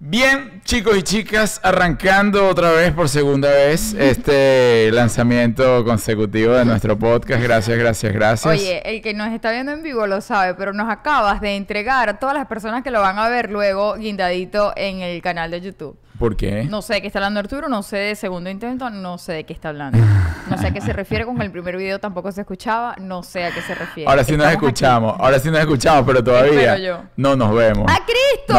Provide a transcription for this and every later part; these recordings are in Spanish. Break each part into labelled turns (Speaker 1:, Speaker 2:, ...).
Speaker 1: Bien, chicos y chicas, arrancando otra vez por segunda vez este lanzamiento consecutivo de nuestro podcast. Gracias, gracias, gracias. Oye,
Speaker 2: el que nos está viendo en vivo lo sabe, pero nos acabas de entregar a todas las personas que lo van a ver luego guindadito en el canal de YouTube. ¿Por No sé de qué está hablando Arturo, no sé de segundo intento, no sé de qué está hablando. No sé a qué se refiere, con el primer video tampoco se escuchaba, no sé a qué se refiere. Ahora sí nos escuchamos, ahora sí nos escuchamos, pero todavía
Speaker 1: no nos vemos. ¡A
Speaker 2: Cristo!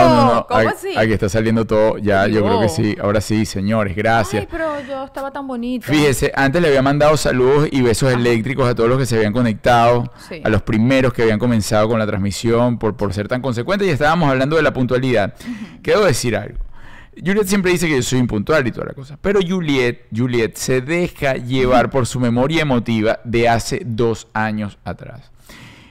Speaker 2: ¿Cómo aquí, Aquí
Speaker 1: está saliendo todo, ya, yo creo que oh. sí. Ahora sí, señores, gracias. Ay,
Speaker 2: pero yo estaba tan bonito. Fíjese,
Speaker 1: antes le había mandado saludos y besos eléctricos a todos los que se habían conectado, a los primeros que habían comenzado con la transmisión por, por ser tan consecuentes y estábamos hablando de la puntualidad. Quiero decir algo. Juliet siempre dice que yo soy impuntual y toda la cosa. Pero Juliet, se deja llevar por su memoria emotiva de hace dos años atrás.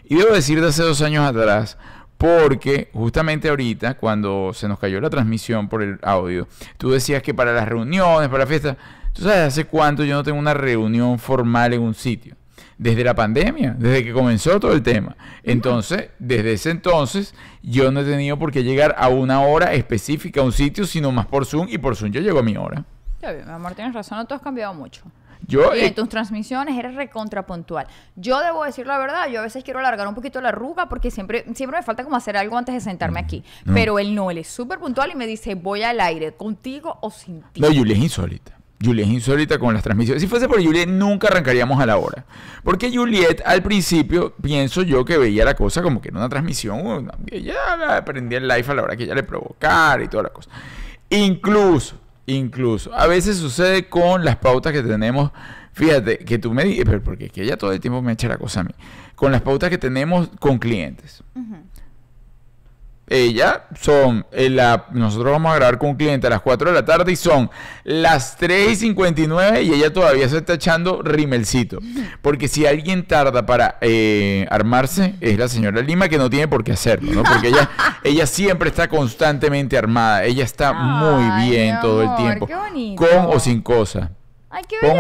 Speaker 1: Y debo decir de hace dos años atrás, porque justamente ahorita, cuando se nos cayó la transmisión por el audio, tú decías que para las reuniones, para las fiestas. tú sabes hace cuánto yo no tengo una reunión formal en un sitio desde la pandemia, desde que comenzó todo el tema. Entonces, desde ese entonces, yo no he tenido por qué llegar a una hora específica, a un sitio, sino más por Zoom, y por Zoom yo llego a mi hora.
Speaker 2: Ya, bien, mi amor, tienes razón, no tú has cambiado mucho. Yo, en eh, tus transmisiones eres recontrapuntual. Yo debo decir la verdad, yo a veces quiero alargar un poquito la arruga porque siempre, siempre me falta como hacer algo antes de sentarme mm, aquí. Pero él no, él es súper puntual y me dice, voy al aire, contigo o sin
Speaker 1: ti. No, Julia es insólita. Juliet es insólita con las transmisiones. Si fuese por Juliet, nunca arrancaríamos a la hora. Porque Juliet, al principio, pienso yo que veía la cosa como que era una transmisión. Ella aprendía el live a la hora que ella le provocara y toda la cosa. Incluso, incluso, a veces sucede con las pautas que tenemos. Fíjate, que tú me dices, porque es que ella todo el tiempo me echa la cosa a mí. Con las pautas que tenemos con clientes ella son, eh, la, nosotros vamos a grabar con un cliente a las 4 de la tarde y son las 3.59 y y ella todavía se está echando rimelcito. Porque si alguien tarda para eh, armarse, es la señora Lima que no tiene por qué hacerlo, Porque ella, ella siempre está constantemente armada, ella está muy bien todo el tiempo, con o sin cosa.
Speaker 2: Hay que ver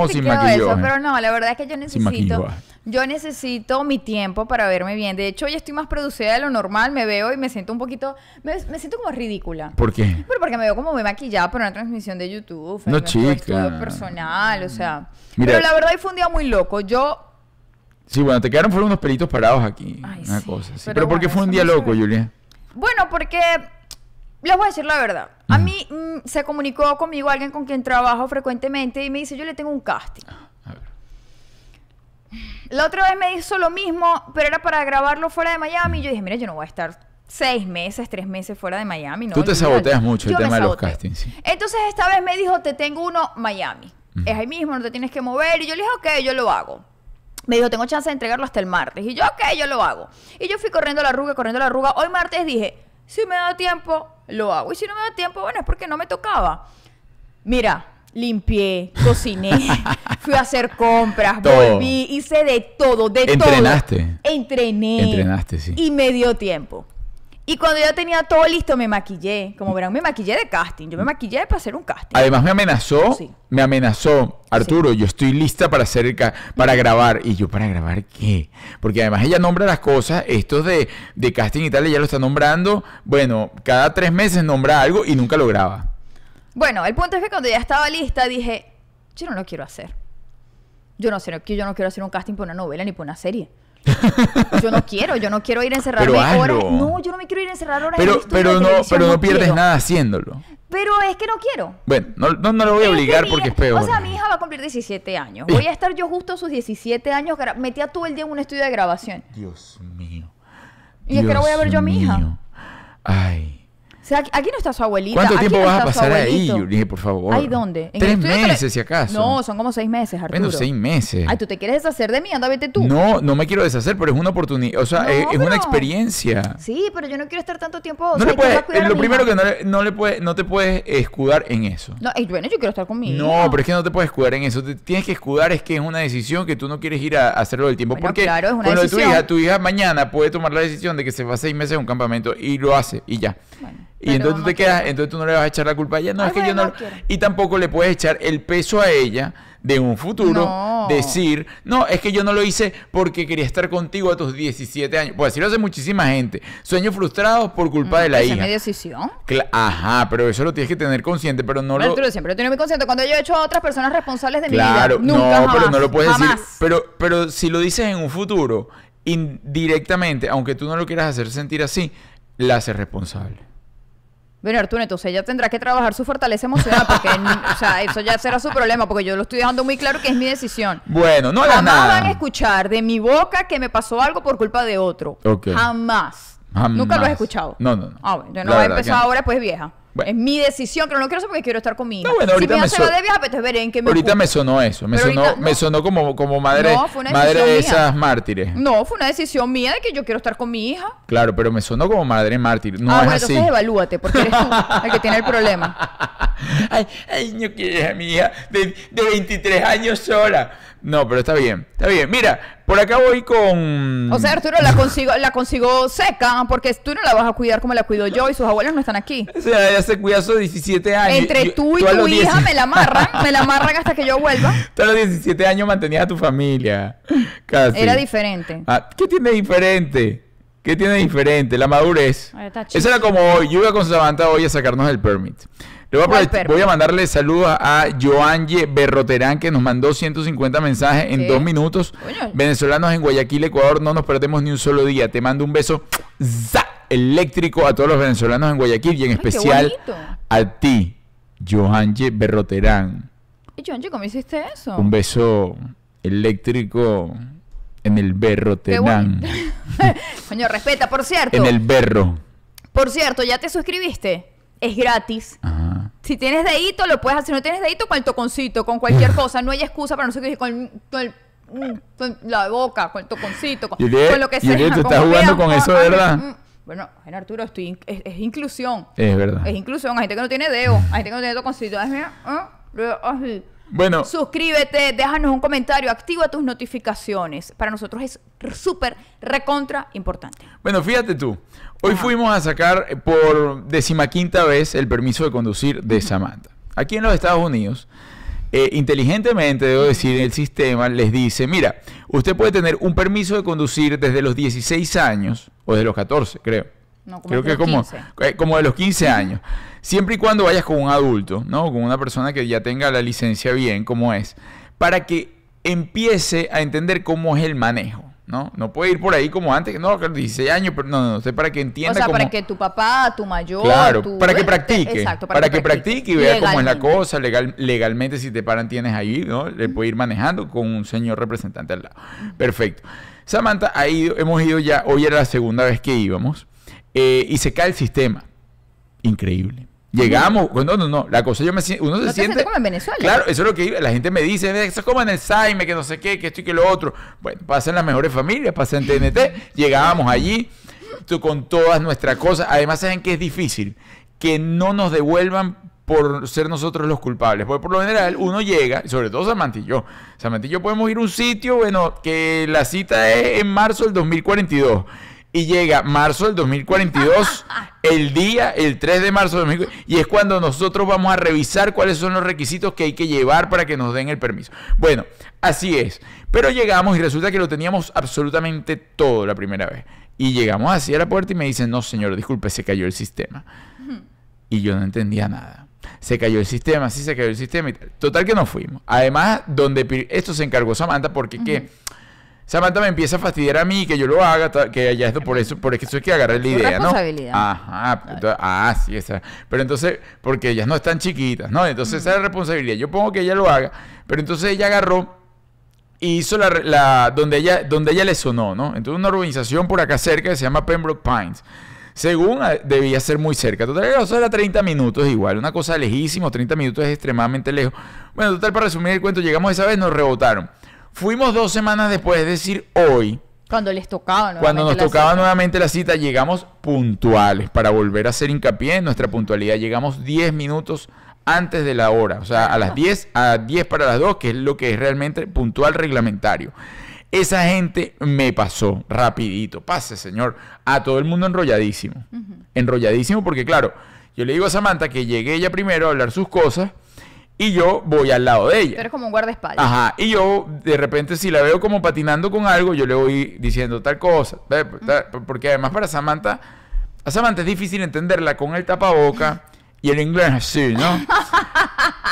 Speaker 2: eso, pero no, la verdad es que yo necesito, yo necesito mi tiempo para verme bien. De hecho, hoy estoy más producida de lo normal, me veo y me siento un poquito, me, siento como ridícula. ¿Por qué? porque me veo como muy maquillada por una transmisión de YouTube, no
Speaker 1: chica,
Speaker 2: personal, o sea. pero la verdad hoy fue un día muy loco. Yo
Speaker 1: Sí, bueno, te quedaron fueron unos pelitos parados aquí, una cosa. Sí. Pero, ¿por qué fue un día loco, Julia?
Speaker 2: Bueno, porque les voy a decir la verdad. A mí mm, se comunicó conmigo alguien con quien trabajo frecuentemente y me dice, yo le tengo un casting. Ah, la otra vez me hizo lo mismo, pero era para grabarlo fuera de Miami. yo dije, mira, yo no voy a estar seis meses, tres meses fuera de Miami. No, Tú te saboteas mucho el tema de los castings. Entonces esta vez me dijo, te tengo uno Miami. Es ahí mismo, no te tienes que mover. Y yo le dije, ok, yo lo hago. Me dijo, tengo chance de entregarlo hasta el martes. Y yo, ok, yo lo hago. Y yo fui corriendo la ruga, corriendo la ruga. Hoy martes dije, si me da tiempo, lo hago. Y si no me da tiempo, bueno, es porque no me tocaba. Mira, limpié, cociné, fui a hacer compras, volví, hice de todo, de todo. Entrenaste. Entrené. Entrenaste, sí. Y me dio tiempo. Y cuando ya tenía todo listo, me maquillé. Como verán, me maquillé de casting. Yo me maquillé para hacer un casting.
Speaker 1: Además, me amenazó. Me amenazó. Arturo, yo estoy lista para hacer para grabar. Y yo, ¿para grabar qué? Porque además ella nombra las cosas. Estos de, de casting y tal, ella lo está nombrando. Bueno, cada tres meses nombra algo y nunca lo graba.
Speaker 2: Bueno, el punto es que cuando ya estaba lista, dije, yo no lo quiero hacer. Yo no sé, yo no quiero hacer un casting por una novela ni por una serie. yo no quiero, yo no quiero ir a encerrarme pero No, yo no me quiero ir a encerrar Pero, pero, no, pero no, pierdes nada
Speaker 1: haciéndolo.
Speaker 2: Pero es que no quiero.
Speaker 1: Bueno, no, no, lo voy a obligar porque es peor. O sea,
Speaker 2: mi hija va a cumplir 17 años. Voy a eh. estar yo justo a sus 17 años metía todo el día en un estudio de grabación.
Speaker 1: Dios mío. ¿Y es que ahora voy a ver yo a mi hija? Ay.
Speaker 2: O sea, aquí no está su abuelita. ¿Cuánto tiempo vas a pasar ahí, Dije, Por favor. ¿Ahí dónde? tres meses, si acaso. No, son como seis meses, Arturo. Bueno, seis meses. Ay, tú te quieres deshacer de mí, anda, vete tú. No, no
Speaker 1: me quiero deshacer, pero es una oportunidad. O sea, eh, es, una experiencia.
Speaker 2: Sí, pero yo no quiero estar tanto tiempo. No o le puedes, eh, lo
Speaker 1: primero que no, le, no, le no te puedes escudar en eso.
Speaker 2: No, y bueno, yo quiero estar conmigo. No,
Speaker 1: pero es que no te puedes escudar en eso. tienes que escudar es que es una decisión que tú no quieres ir a, hacerlo del tiempo. Bueno, porque claro, es una decisión. tu hija, tu hija mañana puede tomar la decisión de que se va seis meses a un campamento y lo hace y ya. Bueno. Y entonces tú te quedas, entonces tú no le vas a echar la culpa a ella. No, es que yo no. y tampoco le puedes echar el peso a ella de un futuro decir, no, es que yo no lo hice porque quería estar contigo a tus 17 años. Pues así lo hace muchísima gente. Sueños frustrados por culpa de la hija. Es mi
Speaker 2: decisión.
Speaker 1: Ajá, pero eso lo tienes que tener consciente, pero no lo.
Speaker 2: lo. siempre lo tenido muy consciente. Cuando yo he hecho a otras personas responsables de mi vida. Claro, no, pero no lo puedes decir.
Speaker 1: Pero, pero si lo dices en un futuro, indirectamente, aunque tú no lo quieras hacer sentir así, la haces responsable.
Speaker 2: Bueno, Arturo, entonces ella tendrá que trabajar su fortaleza emocional, porque o sea, eso ya será su problema, porque yo lo estoy dejando muy claro que es mi decisión.
Speaker 1: Bueno, no hagas Jamás van a
Speaker 2: escuchar de mi boca que me pasó algo por culpa de otro. Jamás.
Speaker 1: Nunca lo has escuchado. No, no, no. Ah, bueno, yo no he empezado ahora,
Speaker 2: pues vieja. Es mi decisión, pero no quiero eso porque quiero estar con mi hija. ahorita si me se va de viaje, pues veré en qué me Ahorita me sonó
Speaker 1: eso. Me sonó, me sonó como, como madre, madre de esas mártires.
Speaker 2: No, fue una decisión mía de que yo quiero estar con mi hija.
Speaker 1: Claro, pero me sonó como madre mártir. No ah, es bueno, así. entonces
Speaker 2: evalúate, porque eres tú el que tiene el problema.
Speaker 1: Ay, ay, no quieres a mi hija de, de 23 años sola. No, pero está bien, está bien. Mira, por acá voy con... O sea,
Speaker 2: Arturo, la consigo, la consigo seca, porque tú no la vas a cuidar como la cuido yo y sus abuelos no están aquí. O sea, ella
Speaker 1: se cuida a sus 17 años. Entre tú y tu hija me la amarran, me
Speaker 2: la amarran hasta
Speaker 1: que yo vuelva. Tú a los 17 años mantenías a tu familia, Era
Speaker 2: diferente.
Speaker 1: Ah, ¿Qué tiene diferente? ¿Qué tiene diferente? La madurez. Esa era como hoy. Yo iba con Samantha hoy a sacarnos el permit. Voy a, mandarle saludos a Joanje Berroterán, que nos mandó 150 mensajes en dos minutos. Venezolanos en Guayaquil, Ecuador, no nos perdemos ni un solo día. Te mando un beso eléctrico a todos los venezolanos en Guayaquil y en especial a ti, Joanje Berroterán.
Speaker 2: ¿Y Joanje, cómo hiciste eso? Un
Speaker 1: beso eléctrico en el Berroterán.
Speaker 2: Coño, respeta, por cierto. En el berro. Por cierto, ¿ya te suscribiste? es gratis. Si tienes dedito, lo puedes hacer. Si no tienes dedito, con el toconcito, con cualquier cosa. No hay excusa para no sé qué mm, con, la boca, con el toconcito, con, lo que sea. Y tú estás jugando con, eso, ah, ah, ¿verdad? Mm, mm. Bueno... bueno, Arturo, estoy es, inclusión. Es verdad. Es inclusión. Hay gente que no tiene dedo, hay gente que no tiene toconcito. Ah, bueno. Suscríbete, déjanos un comentario, activa tus notificaciones. Para nosotros es súper recontra importante.
Speaker 1: Bueno, fíjate tú. Hoy fuimos a sacar eh, por decimaquinta vez el permiso de conducir de Samantha. Aquí en los Estados Unidos, eh, inteligentemente, debo decir, el sistema les dice, mira, usted puede tener un permiso de conducir desde los 16 años, o desde los 14, creo. No, como creo que como, eh, como de los 15 años. Siempre y cuando vayas con un adulto, ¿no? Con una persona que ya tenga la licencia bien, como es, para que empiece a entender cómo es el manejo. ¿no? No puede ir por ahí como antes, no, 16 años, pero no, no, sé, para que entienda. O sea, para
Speaker 2: que tu papá, tu mayor. Claro, este, para que practique. para, que, practique y vea cómo es la
Speaker 1: cosa. Legal, legalmente, si te paran, tienes ahí, ¿no? Le puede ir manejando con un señor representante al lado. Perfecto. Samantha ha hemos ido ya, hoy era la segunda vez que íbamos, eh, y se cae el sistema. Increíble. Llegamos, no, no, no, la cosa yo me siento, uno se siente...
Speaker 2: como en Venezuela. Claro,
Speaker 1: eso es lo que la gente me dice, eso es como en el Saime, que no sé qué, que esto y que lo otro. Bueno, pasan las mejores familias, pasan TNT, llegábamos allí con todas nuestras cosas. Además, saben que es difícil que no nos devuelvan por ser nosotros los culpables. Porque por lo general uno llega, sobre todo Samantillo. Samantillo podemos ir a un sitio, bueno, que la cita es en marzo del 2042 y llega marzo del 2042, el día, el 3 de marzo del 2042, y es cuando nosotros vamos a revisar cuáles son los requisitos que hay que llevar para que nos den el permiso. Bueno, así es. Pero llegamos y resulta que lo teníamos absolutamente todo la primera vez. Y llegamos así a la puerta y me dicen, no señor, disculpe, se cayó el sistema. Y yo no entendía nada. Se cayó el sistema, sí se cayó el sistema y tal. Total que nos fuimos. Además, donde esto se encargó Samantha porque qué Samantha me empieza a fastidiar a mí que yo lo haga, que ella... esto por eso, por eso es que agarré la idea, ¿no? Ajá, ah, sí, esa. Pero entonces, porque ellas no están chiquitas, ¿no? Entonces esa es la responsabilidad. Yo pongo que ella lo haga, pero entonces ella agarró y hizo la, la donde ella donde ella le sonó, ¿no? Entonces una urbanización por acá cerca que se llama Pembroke Pines. Según ah, debía ser muy cerca. Total, Eso era 30 minutos igual. Una cosa lejísima, 30 minutos es extremadamente lejos. Bueno, total, para resumir el cuento, llegamos esa vez, nos rebotaron. Fuimos dos semanas después, es decir, hoy.
Speaker 2: Cuando les tocaba nuevamente. Cuando nos tocaba
Speaker 1: nuevamente la cita, llegamos puntuales. Para volver a hacer hincapié en nuestra puntualidad, llegamos 10 minutos antes de la hora. O sea, a las 10, a 10 para las 2, que es lo que es realmente puntual reglamentario. Esa gente me pasó rapidito. Pase, señor. A todo el mundo enrolladísimo. Enrolladísimo porque, claro, yo le digo a Samantha que llegué ella primero a hablar sus cosas y yo voy al lado de ella. Pero
Speaker 2: como un guardaespaldas. Ajá,
Speaker 1: y yo de repente si la veo como patinando con algo, yo le voy diciendo tal cosa. Porque además para Samantha, a Samantha es difícil entenderla con el tapaboca y el inglés así, ¿no?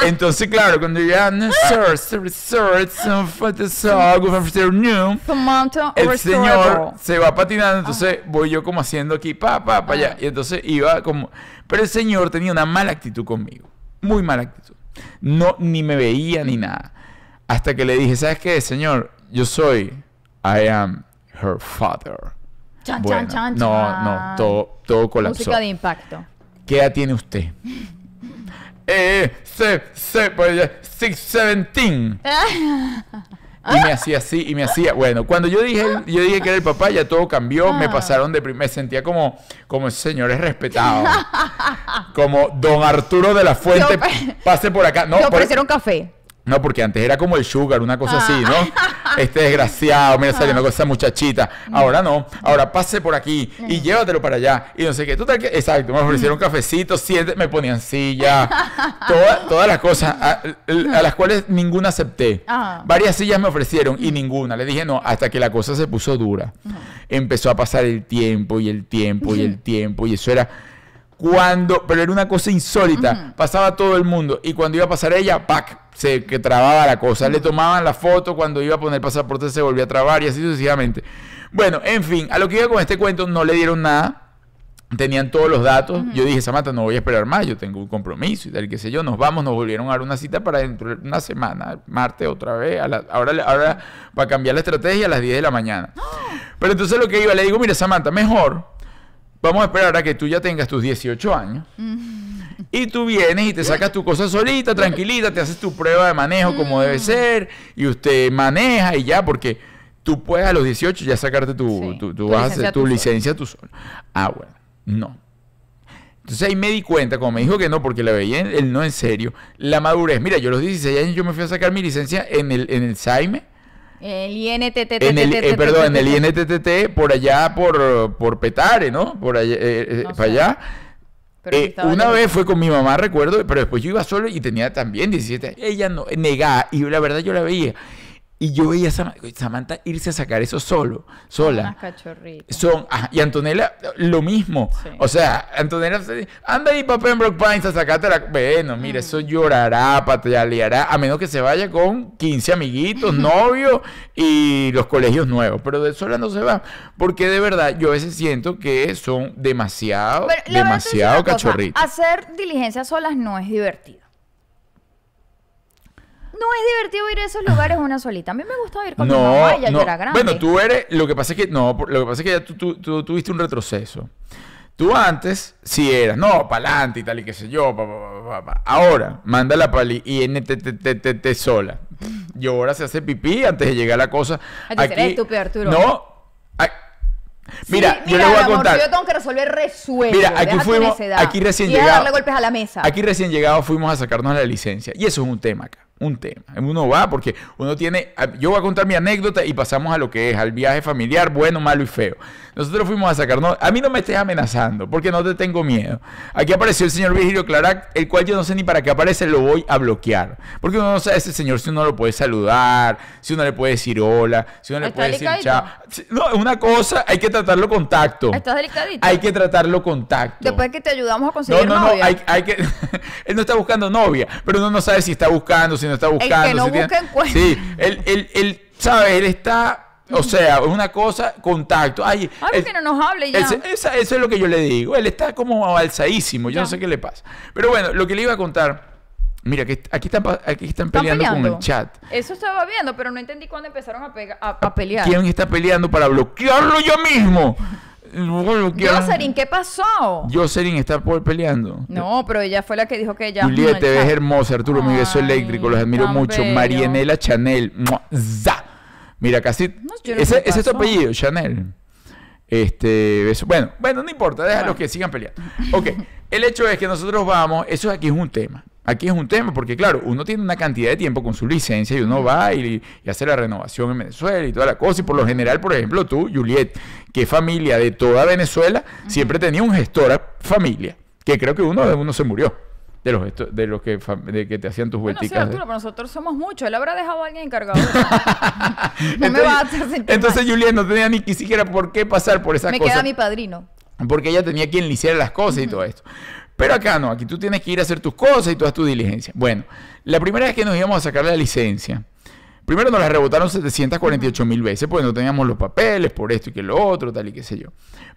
Speaker 1: Entonces, claro, cuando ya ah, no el señor se va patinando, ah. entonces voy yo como haciendo aquí, pa, pa, pa allá. Ah. Y entonces iba como... Pero el señor tenía una mala actitud conmigo, muy mala actitud. No, ni me veía ni nada. Hasta que le dije, ¿sabes qué, señor? Yo soy, I am her father. no, no, todo, todo colapsó. Música de impacto. ¿Qué edad tiene usted? Eh, eh, se, se, pues, y me hacía así y me hacía bueno cuando yo dije yo dije que era el papá ya todo cambió me ah. pasaron de me sentía como como es respetado como don Arturo de la Fuente pase por acá no No ofrecieron un café no, porque antes era como el sugar, una cosa así, ¿no? Ah. Este desgraciado, mira saliendo con esa muchachita. Ahora no, ahora pase por aquí y mm. llévatelo para allá. Y no sé qué. que, exacto, me ofrecieron mm. cafecito, siete, me ponían silla, todas las cosas a, las cuales ninguna acepté. Ah. Varias sillas me ofrecieron y ninguna. Le dije no, hasta que la cosa se puso dura. Empezó a pasar el tiempo y el tiempo y el tiempo y eso era cuando, pero era una cosa insólita, pasaba todo el mundo y cuando iba a pasar ella, ¡pac! se que trababa la cosa. Le tomaban la foto cuando iba a poner pasaporte, se volvía a trabar y así sucesivamente. Bueno, en fin, a lo que iba con este cuento no le dieron nada. Tenían todos los datos. Yo dije, Samantha, no voy a esperar más, yo tengo un compromiso y tal, qué sé yo. Nos vamos, nos volvieron a dar una cita para dentro de una semana, martes otra vez. A ahora, ahora, para cambiar la estrategia, a las 10 de la mañana. ¡Ah! Pero entonces lo que iba, le digo, mira, Samantha, mejor Vamos a esperar a que tú ya tengas tus 18 años. Mm. Y tú vienes y te sacas tu cosa solita, tranquilita, te haces tu prueba de manejo como debe mm. ser, y usted maneja y ya, porque tú puedes a los 18 ya sacarte tu, tu, licencia, tu, licencia tú solo. Ah, bueno, no. Entonces ahí me di cuenta, como me dijo que no, porque la veía él no en serio, la madurez. Mira, yo a los 16 años yo me fui a sacar mi licencia en el, en el Saime
Speaker 2: el INTTT. Eh, perdón, en el
Speaker 1: INTTT, por allá, por, por Petare, ¿no? Por allá, eh, eh, para allá. una vez fue con mi mamá, recuerdo, pero después yo iba solo y tenía también 17 Ella no, negaba, y la verdad yo la veía. Y yo veía a Samantha irse a sacar eso solo, sola. Ah, son, ah, y Antonella, lo mismo. O sea, Antonella, anda ahí para Pembroke Pines a sacarte la... Bueno, mira, eso mm. llorará, pataleará, a menos que se vaya con 15 amiguitos, novios y los colegios nuevos. Pero de sola no se va, porque de verdad yo a veces siento que son demasiado, demasiado cachorritos.
Speaker 2: Hacer diligencias solas no es divertido no es divertido ir a esos lugares una solita. A mí me gustaba ir con no, mi mamá, era grande. Bueno, tú
Speaker 1: eres, lo que pasa es que, no, lo que pasa es que ya tú, tuviste un retroceso. Tú antes sí eras, no, pa'lante y tal y qué sé yo, Ahora, manda la pali y NTTTT sola. Y ahora se hace pipí antes de llegar a la cosa. Aquí, estúpido,
Speaker 2: Arturo. No.
Speaker 1: Mira, yo le voy a contar. yo
Speaker 2: tengo que resolver resuelto. Mira, aquí fuimos, aquí recién llegados. golpes a la mesa. Aquí
Speaker 1: recién llegado fuimos a sacarnos la licencia. Y eso es un tema acá un tema. Uno va porque uno tiene, ah, yo voy a contar mi anécdota y pasamos a lo que es, al viaje familiar, bueno, malo y feo. Nosotros fuimos a sacarnos, a mí no me estés amenazando porque no te tengo miedo. Aquí apareció el señor Virgilio Clarac, el cual yo no sé ni para qué aparece, lo voy a bloquear. Porque uno no sabe ese señor si uno lo puede saludar, si uno le puede decir hola, si uno le puede decir chao. No, una cosa, hay que tratarlo con tacto. ¿Estás
Speaker 2: delicadito? Hay que
Speaker 1: tratarlo con tacto. Después
Speaker 2: que te ayudamos a conseguir No, no, no, hay,
Speaker 1: hay que... Él no está buscando novia, pero uno no sabe si está buscando, si no está buscando. El que no si Sí, él, él, él, sabe, él está o sea, es una cosa, contacto. Ay,
Speaker 2: no nos hable ya. eso
Speaker 1: es lo que yo le digo. Él está como alzadísimo. Yo no sé qué le pasa. Pero bueno, lo que le iba a contar. Mira, que aquí están, aquí están peleando, con el chat.
Speaker 2: Eso estaba viendo, pero no entendí cuándo empezaron a, a, a, pelear. ¿Quién
Speaker 1: está peleando para bloquearlo yo mismo? lo Jocelyn,
Speaker 2: ¿qué pasó?
Speaker 1: Jocelyn está por peleando.
Speaker 2: No, pero ella fue la que dijo que ella... Julieta, te
Speaker 1: ves hermosa, Arturo, mi beso eléctrico, los admiro mucho. Marianela Chanel. Mira, casi. ese, es tu apellido, Chanel. Este, Bueno, bueno, no importa, déjalos que sigan peleando. Ok, el hecho es que nosotros vamos, eso aquí es un tema aquí es un tema, porque claro, uno tiene una cantidad de tiempo con su licencia y uno va y, hace la renovación en Venezuela y toda la cosa. Y por lo general, por ejemplo, tú, Juliet, que familia de toda Venezuela, siempre tenía un gestor a familia, que creo que uno de uno se murió. De los, de los que, te hacían tus bueno, ¿eh? pero
Speaker 2: nosotros somos muchos. Él habrá dejado a alguien encargado. no entonces, me va a hacer sentir Entonces,
Speaker 1: Juliet no tenía ni siquiera por qué pasar por esa cosa. Me queda mi padrino. Porque ella tenía quien le las cosas y todo esto. Pero acá no, aquí tú tienes que ir a hacer tus cosas y todas tu diligencia Bueno, la primera vez que nos íbamos a sacar la licencia, primero nos la rebotaron 748 mil veces, pues no teníamos los papeles, por esto y que lo otro, tal y qué sé yo.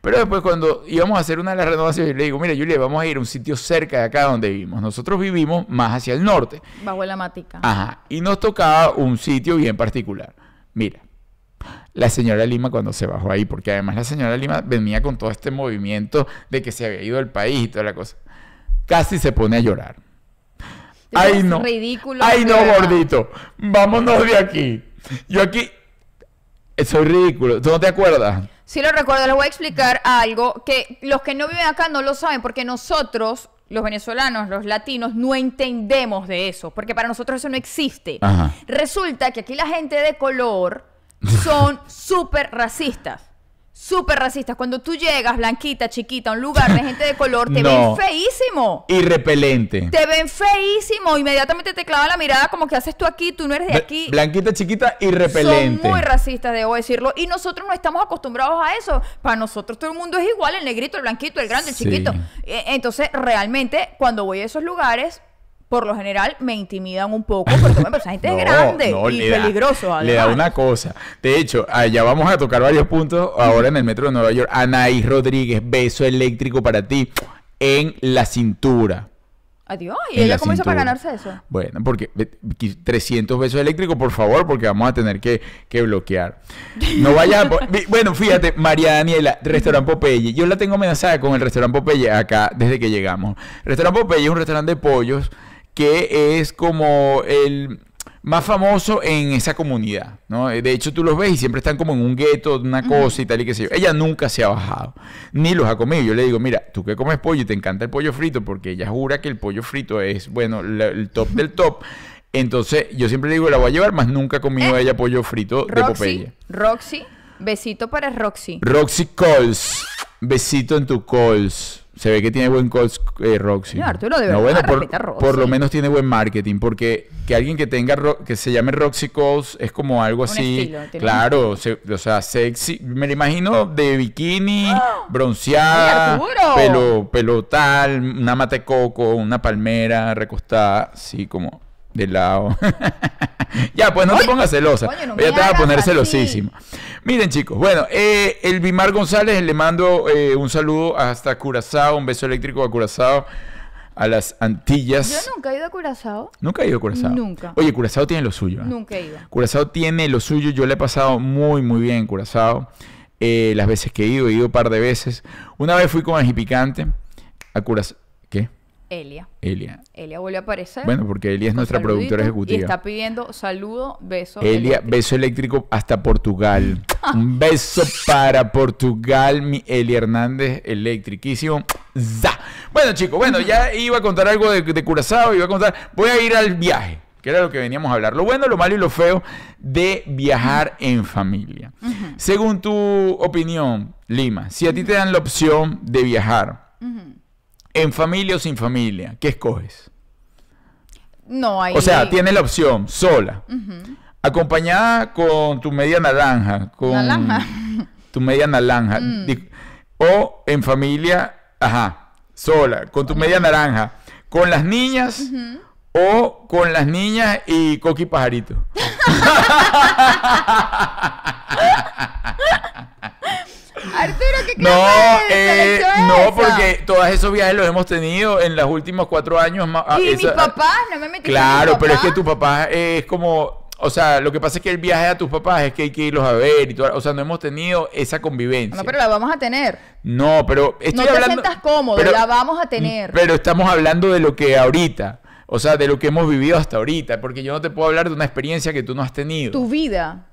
Speaker 1: Pero después cuando íbamos a hacer una de las renovaciones, yo le digo, mira, Julia, vamos a ir a un sitio cerca de acá donde vivimos. Nosotros vivimos más hacia el norte.
Speaker 2: Bajo la matica. Ajá,
Speaker 1: y nos tocaba un sitio bien particular. Mira, la señora Lima cuando se bajó ahí, porque además la señora Lima venía con todo este movimiento de que se había ido el país y toda la cosa casi se pone a llorar.
Speaker 2: Ay no. Ridículo, Ay no, gordito.
Speaker 1: Vámonos de aquí. Yo aquí eh, soy ridículo. ¿Tú no te acuerdas?
Speaker 2: Sí lo recuerdo. Les voy a explicar algo que los que no viven acá no lo saben porque nosotros los venezolanos, los latinos, no entendemos de eso, porque para nosotros eso no existe. Resulta que aquí la gente de color son súper racistas súper racistas. Cuando tú llegas, blanquita, chiquita, a un lugar de gente de color, te ven feísimo.
Speaker 1: Y repelente. Te
Speaker 2: ven feísimo. Inmediatamente te clava la mirada como que haces tú aquí, tú no eres de aquí.
Speaker 1: Blanquita, chiquita y repelente. Son muy
Speaker 2: racistas, debo decirlo. Y nosotros no estamos acostumbrados a eso. Para nosotros todo el mundo es igual, el negrito, el blanquito, el grande, el chiquito. E-, entonces, realmente, cuando voy a esos lugares, por lo general me intimidan un poco porque es gente grande y peligroso. Le da una
Speaker 1: cosa. De hecho, allá vamos a tocar varios puntos ahora en el metro de Nueva York. Anaís Rodríguez, beso eléctrico para ti en la cintura. Adiós. ¿Y ella cómo para ganarse eso? Bueno, porque 300 besos eléctricos, por favor, porque vamos a tener que, bloquear. No vaya. Bueno, fíjate, María Daniela, Restaurante Popeye. Yo la tengo amenazada con el Restaurante Popeye acá desde que llegamos. Restaurante Popeye es un restaurante de pollos que es como el más famoso en esa comunidad, ¿no? De hecho, tú los ves y siempre están como en un gueto, una cosa y tal y qué sé yo. Ella nunca se ha bajado, ni los ha comido. Yo le digo, mira, tú que comes pollo y te encanta el pollo frito, porque ella jura que el pollo frito es, bueno, el top del top. Entonces, yo siempre le digo, la voy a llevar, más nunca ha comido eh. ella pollo frito de Popeye.
Speaker 2: Roxy, besito para Roxy. Roxy
Speaker 1: Coles, besito en tu Coles se ve que tiene buen coach eh, Roxy. No, bueno, por, lo menos tiene buen marketing, porque que alguien que tenga que se llame Roxy Cos es como algo así, claro, o sea, sexy, me lo imagino de bikini, ¡Ah! bronceada, pelo, pelo tal, una mate coco, una palmera recostada, así como de lado. ya, pues no te pongas celosa. Yo te va a poner celosísima. Miren, chicos, bueno, eh, el Bimar González le mando eh, un saludo hasta Curazao, un beso eléctrico a Curazao a las Antillas. Yo
Speaker 2: nunca he ido a Curazao. Nunca he ido a Curazao. Nunca. Oye,
Speaker 1: Curazao tiene lo suyo. ¿eh? Nunca he ido. Curazao tiene lo suyo. Yo le he pasado muy, muy bien en Curazao. las veces que he ido, he ido un par de veces. Una vez fui con Ajipicante, a Curazao. ¿Qué? Elia. Elia.
Speaker 2: Elia vuelve a aparecer. Bueno, porque Elia es nuestra productora ejecutiva. Y está pidiendo saludo, beso. Elia,
Speaker 1: beso eléctrico hasta Portugal. Un beso para Portugal, mi Elia Hernández, eléctricísimo. ¡Za! Bueno, chicos, bueno, ya iba a contar algo de, de Curazao, iba a contar. Voy a ir al viaje que era lo que veníamos a hablar, lo bueno, lo malo y lo feo de viajar en familia. Según tu opinión, Lima, si a ti te dan la opción de viajar ¿En familia o sin familia? ¿Qué escoges?
Speaker 2: No hay. O sea, tienes
Speaker 1: la opción sola, acompañada con tu media naranja, con ¿Naranja? tu media naranja, mm. o en familia, ajá, sola, con tu media naranja, con las niñas o con las niñas y coqui pajarito.
Speaker 2: Arturo, ¿qué no, eh, no, porque
Speaker 1: todos esos viajes los hemos tenido en los últimos cuatro años. Ah, y mis ah, papás,
Speaker 2: no me metí Claro, pero es
Speaker 1: que tu papá es como. O sea, lo que pasa es que el viaje a tus papás es que hay que irlos a ver y todo. O sea, no hemos tenido esa convivencia. No,
Speaker 2: pero la vamos a tener.
Speaker 1: No, pero estoy no te
Speaker 2: cómodo, la vamos a tener. Pero
Speaker 1: estamos hablando de lo que ahorita. O sea, de lo que hemos vivido hasta ahorita, porque yo no te puedo hablar de una experiencia que tú no has tenido. Tu
Speaker 2: vida.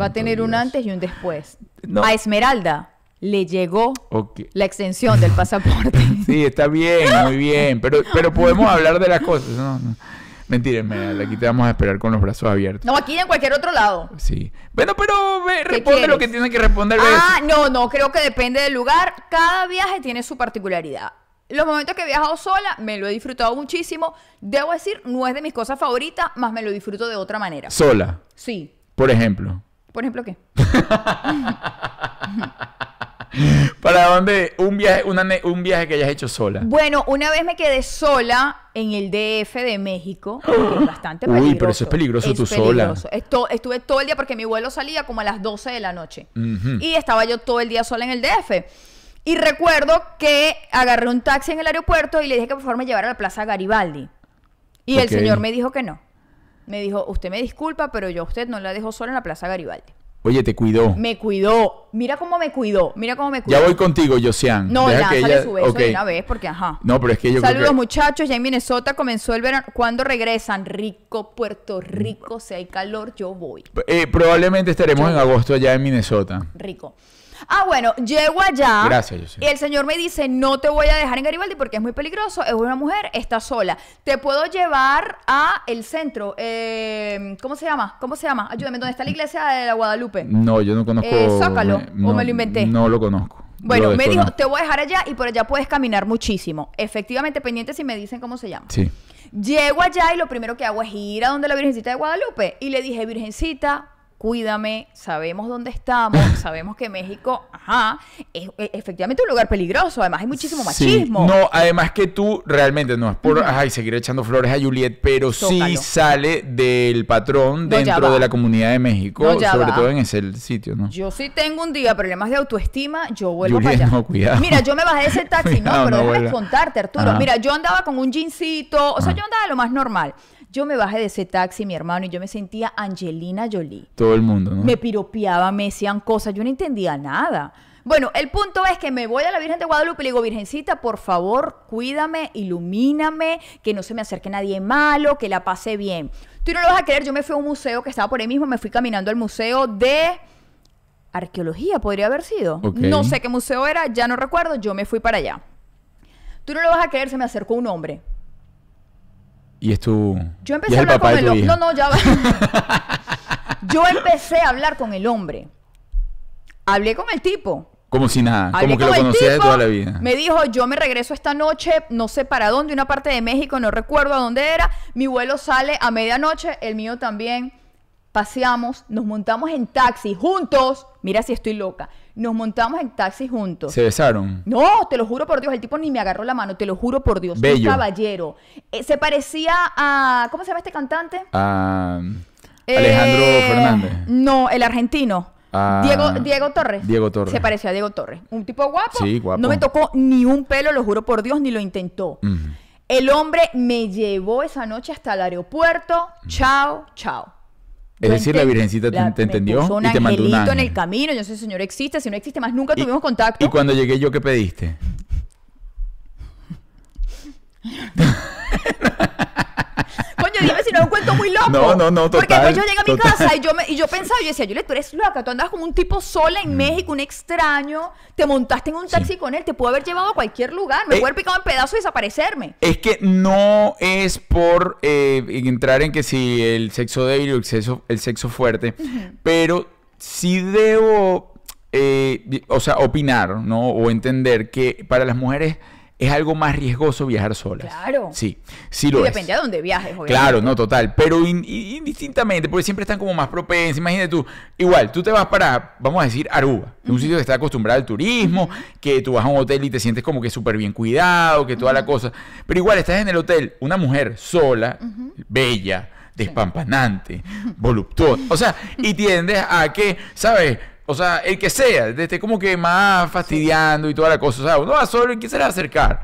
Speaker 2: Va a tener un antes y un después. A Esmeralda le llegó la extensión del pasaporte.
Speaker 1: sí, está bien, muy bien. Pero, pero podemos hablar de las cosas, ¿no? Mentira, aquí te vamos a esperar con los brazos abiertos. No, aquí en cualquier otro lado. Sí. Bueno, pero responde lo que tiene que responder. Ah,
Speaker 2: no, no, creo que depende del lugar. Cada viaje tiene su particularidad. Los momentos que he viajado sola, me lo he disfrutado muchísimo. Debo decir, no es de mis cosas favoritas, más me lo disfruto de otra manera. ¿Sola? Sí.
Speaker 1: Por ejemplo. ¿Por ejemplo qué? ¿Para dónde? Un viaje, un viaje que hayas hecho sola.
Speaker 2: Bueno, una vez me quedé sola en el DF de México, es bastante peligroso. Uy, pero eso es peligroso tú sola. estuve todo el día porque mi vuelo salía como a las 12 de la noche. Y estaba yo todo el día sola en el DF. Y recuerdo que agarré un taxi en el aeropuerto y le dije que por favor me llevara a la Plaza Garibaldi.
Speaker 1: Y el señor me
Speaker 2: dijo que no me dijo, usted me disculpa, pero yo a usted no la dejo sola en la Plaza Garibaldi.
Speaker 1: Oye, te cuidó.
Speaker 2: Me cuidó. Mira cómo me cuidó. Mira cómo me cuidó. Ya voy contigo,
Speaker 1: Josian. No, Deja su beso de una
Speaker 2: vez porque ajá.
Speaker 1: No, pero es que yo Saludos,
Speaker 2: muchachos. Ya en Minnesota comenzó el verano. ¿Cuándo regresan? Rico, Puerto Rico. Si hay calor, yo voy.
Speaker 1: Eh, probablemente estaremos en agosto allá en Minnesota.
Speaker 2: Rico. Ah, bueno, llego allá. Gracias, Y el señor me dice, no te voy a dejar en Garibaldi porque es muy peligroso, es una mujer, está sola. Te puedo llevar a el centro. Em, ¿Cómo se llama? ¿Cómo se llama? Ayúdame, ¿dónde está la iglesia de la Guadalupe?
Speaker 1: No, yo no conozco. Eh, Zócalo, o me lo inventé. No lo conozco. Bueno, me dijo, te
Speaker 2: voy a dejar allá y por allá puedes caminar muchísimo. Efectivamente, pendiente si me dicen cómo se llama. Sí. Llego allá y lo primero que hago es ir a donde la Virgencita de Guadalupe. Y le dije, Virgencita, cuídame, sabemos dónde estamos, sabemos que México, ajá, es, e, efectivamente un lugar peligroso, además hay muchísimo machismo.
Speaker 1: No, además que tú realmente no es por, ay, seguir echando flores a Juliet, pero sí sale del patrón dentro de la comunidad de México, sobre todo en ese sitio, ¿no?
Speaker 2: Yo sí tengo un día problemas de autoestima, yo vuelvo para allá. Mira, yo me bajé de ese taxi, no, pero déjame contarte, Arturo. Mira, yo andaba con un jeansito, o sea, ah. yo andaba lo más normal. Yo me bajé de ese taxi, mi hermano, y yo me sentía Angelina Jolie.
Speaker 1: Todo el mundo, ¿no? Me
Speaker 2: piropeaba, me decían cosas, yo no entendía nada. Bueno, el punto es que me voy a la Virgen de Guadalupe y le digo, Virgencita, por favor, cuídame, ilumíname, que no se me acerque nadie malo, que la pase bien. Tú no lo vas a creer, yo me fui a un museo que estaba por ahí mismo, me fui caminando al museo de arqueología, podría haber sido. No sé qué museo era, ya no recuerdo, yo me fui para allá. Tú no lo vas a creer, se me acercó un hombre.
Speaker 1: Y es Yo empecé a hablar con el hombre. No,
Speaker 2: no, ya yo empecé a hablar con el hombre. Hablé con el tipo.
Speaker 1: Como si nada, como que lo conocía de toda la vida. Me
Speaker 2: dijo, yo me regreso esta noche, no sé para dónde, una parte de México, no recuerdo a dónde era. Mi vuelo sale a medianoche, el mío también. Paseamos, nos montamos en taxi juntos. Mira si estoy loca nos montamos en taxi juntos. ¿Se besaron? No, te lo juro por Dios, el tipo ni me agarró la mano, te lo juro por Dios. Bello. Un caballero. Eh, se parecía a. ¿Cómo se llama este cantante?
Speaker 1: Alejandro eh, Fernández.
Speaker 2: No, el argentino.
Speaker 1: Ah, Diego, Torres. Diego Torres. Se parecía
Speaker 2: a Diego Torres. Un tipo guapo. Sí, guapo. No me tocó ni un pelo, lo juro por Dios, ni lo intentó. El hombre me llevó esa noche hasta el aeropuerto. Chao, chao.
Speaker 1: Es decir, la Virgencita te, entendió y te mandó un en
Speaker 2: el camino. Yo sé, señor, existe. Si no existe más, nunca tuvimos contacto. Y
Speaker 1: cuando llegué yo, ¿qué pediste?
Speaker 2: Coño, dime si no es un cuento muy loco. No, no, no, pues, total. Porque después yo llegué a mi casa y yo, me, y yo pensaba, yo decía, Juliet, tú eres loca, tú andabas como un tipo sola en mm. México, un extraño, te montaste en un taxi con él, te pudo haber llevado a cualquier lugar, me hubiera eh. picado en pedazos y desaparecerme.
Speaker 1: Es que no es por eh, entrar en que si el sexo débil o el sexo, el sexo fuerte, pero sí debo, eh, o sea, opinar, ¿no? O entender que para las mujeres es algo más riesgoso viajar sola. Claro. Sí, sí lo y depende
Speaker 2: de dónde viajes, obviamente. Claro,
Speaker 1: no, total. Pero indistintamente, porque siempre están como más propensas. Imagínate tú, igual, tú te vas para, vamos a decir, Aruba, un sitio que está acostumbrado al turismo, que tú vas a un hotel y te sientes como que súper bien cuidado, que toda la cosa. Pero igual, estás en el hotel, una mujer sola, bella, despampanante, voluptuosa. O sea, y tiendes a que, ¿sabes? O sea, el que sea, desde como que más fastidiando y toda la cosa. O sea, uno va solo y quisiera acercar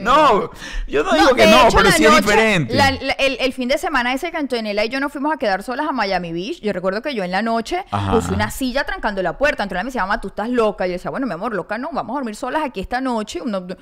Speaker 1: no, yo no, digo que no, pero sí es diferente.
Speaker 2: el, fin de semana ese que Antonella y yo nos fuimos a quedar solas a Miami Beach, yo recuerdo que yo en la noche puse una silla trancando la puerta. Antonella me decía, mamá, tú estás loca. Y yo decía, bueno, mi amor, loca no, vamos a dormir solas aquí esta noche.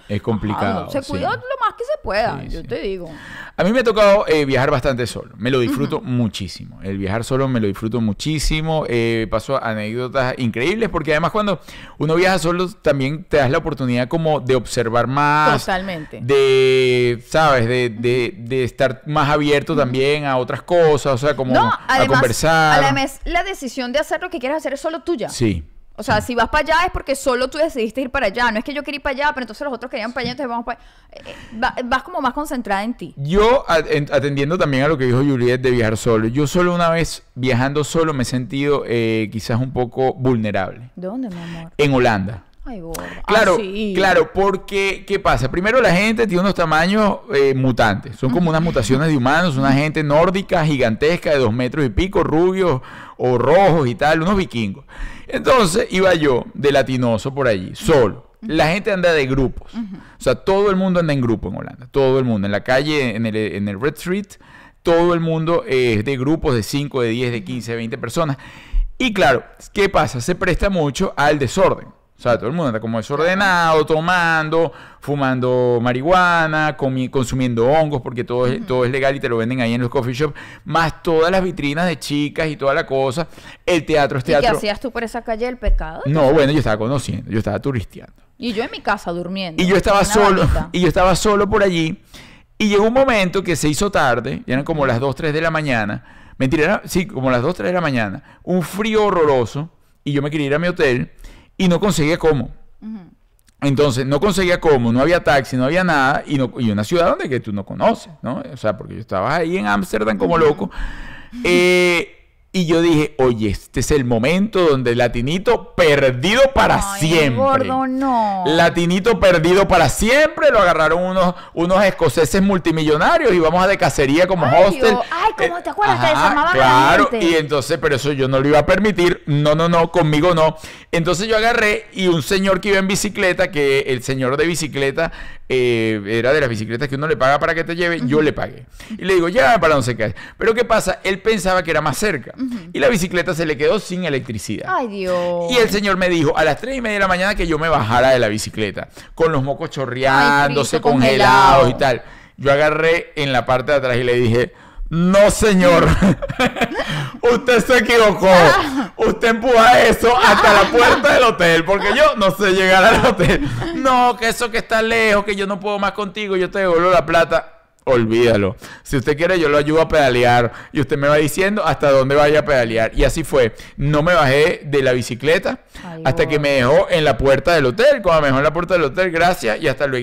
Speaker 1: es complicado. se cuida
Speaker 2: lo más que se pueda, yo te digo.
Speaker 1: A mí me ha tocado eh, viajar bastante solo. Me lo disfruto muchísimo. El viajar solo me lo disfruto muchísimo. Eh, paso anécdotas increíbles porque además cuando uno viaja solo también te das la oportunidad como de observar más. Totalmente. De, ¿sabes? De, estar más abierto también a otras cosas, o sea, como a conversar. Además,
Speaker 2: la decisión de hacer lo que quieres hacer es solo tuya. Sí. O sea, si vas para allá es porque solo tú decidiste ir para allá. No es que yo quería ir para allá, pero entonces los otros querían para allá, entonces vamos para eh, eh, allá. vas como más concentrada en ti.
Speaker 1: Yo, atendiendo también a lo que dijo Juliet de viajar solo, yo solo una vez viajando solo me he sentido eh, quizás un poco vulnerable. ¿Dónde, mi amor? En Holanda. Ah, claro, claro, porque ¿qué pasa? Primero la gente tiene unos tamaños eh, mutantes, son como unas mutaciones de humanos, una gente nórdica gigantesca de dos metros y pico, rubios o rojos y tal, unos vikingos. Entonces iba yo de latinoso por allí, solo. La gente anda de grupos. O sea, todo el mundo anda en grupo en Holanda. Todo el mundo. En la calle, en el, Red Street, todo el mundo es de grupos de 5, de 10, de 15, de 20 personas. Y claro, ¿qué pasa? Se presta mucho al desorden. O sea, todo el mundo está como desordenado, tomando, fumando marihuana, consumiendo hongos, porque todo es, todo es legal y te lo venden ahí en los coffee shops, más todas las vitrinas de chicas y toda la cosa. El teatro es teatro. ¿Y qué hacías
Speaker 2: tú por esa calle ¿El pecado? No, bueno,
Speaker 1: yo estaba conociendo, yo estaba turisteando.
Speaker 2: Y yo en mi casa durmiendo. Y yo estaba solo,
Speaker 1: y yo estaba solo por allí. Y llegó un momento que se hizo tarde, ya eran como las 2, 3 de la mañana. Mentira, tiraron sí, como las 2, 3 de la mañana. Un frío horroroso y yo me quería ir a mi hotel y no conseguía cómo. Entonces, no conseguía cómo, no había taxi, no había nada, y, no, una ciudad donde que tú no conoces, ¿no? O sea, porque yo estaba ahí en Ámsterdam como loco. Eh, y yo dije, oye, este es el momento donde Latinito perdido para siempre.
Speaker 2: Gordo, no.
Speaker 1: Latinito perdido para siempre. Lo agarraron unos, unos escoceses multimillonarios y vamos a de cacería como hostel. Ay, ¿cómo eh, te acuerdas? te Claro, y entonces, pero eso yo no lo iba a permitir. No, no, no, conmigo no. Entonces yo agarré y un señor que iba en bicicleta, que el señor de bicicleta eh, era de las bicicletas que uno le paga para que te lleve, yo le pagué. Y le digo, ya para no se cae Pero ¿qué pasa? Él pensaba que era más cerca. Y la bicicleta se le quedó sin electricidad.
Speaker 2: Ay, Dios. Y el
Speaker 1: señor me dijo a las tres y media de la mañana que yo me bajara de la bicicleta, con los mocos chorreándose, congelados y tal. Yo agarré en la parte de atrás y le dije, no, señor. Usted se equivocó. Usted empuja eso hasta la puerta del hotel, porque yo no sé llegar al hotel. No, que eso que está lejos, que yo no puedo más contigo, yo te devuelvo la plata olvídalo. Si usted quiere, yo lo ayudo a pedalear y usted me va diciendo hasta dónde vaya a pedalear. Y así fue. No me bajé de la bicicleta hasta que me dejó en la puerta del hotel. Cuando me dejó en la puerta del hotel, gracias y hasta luego.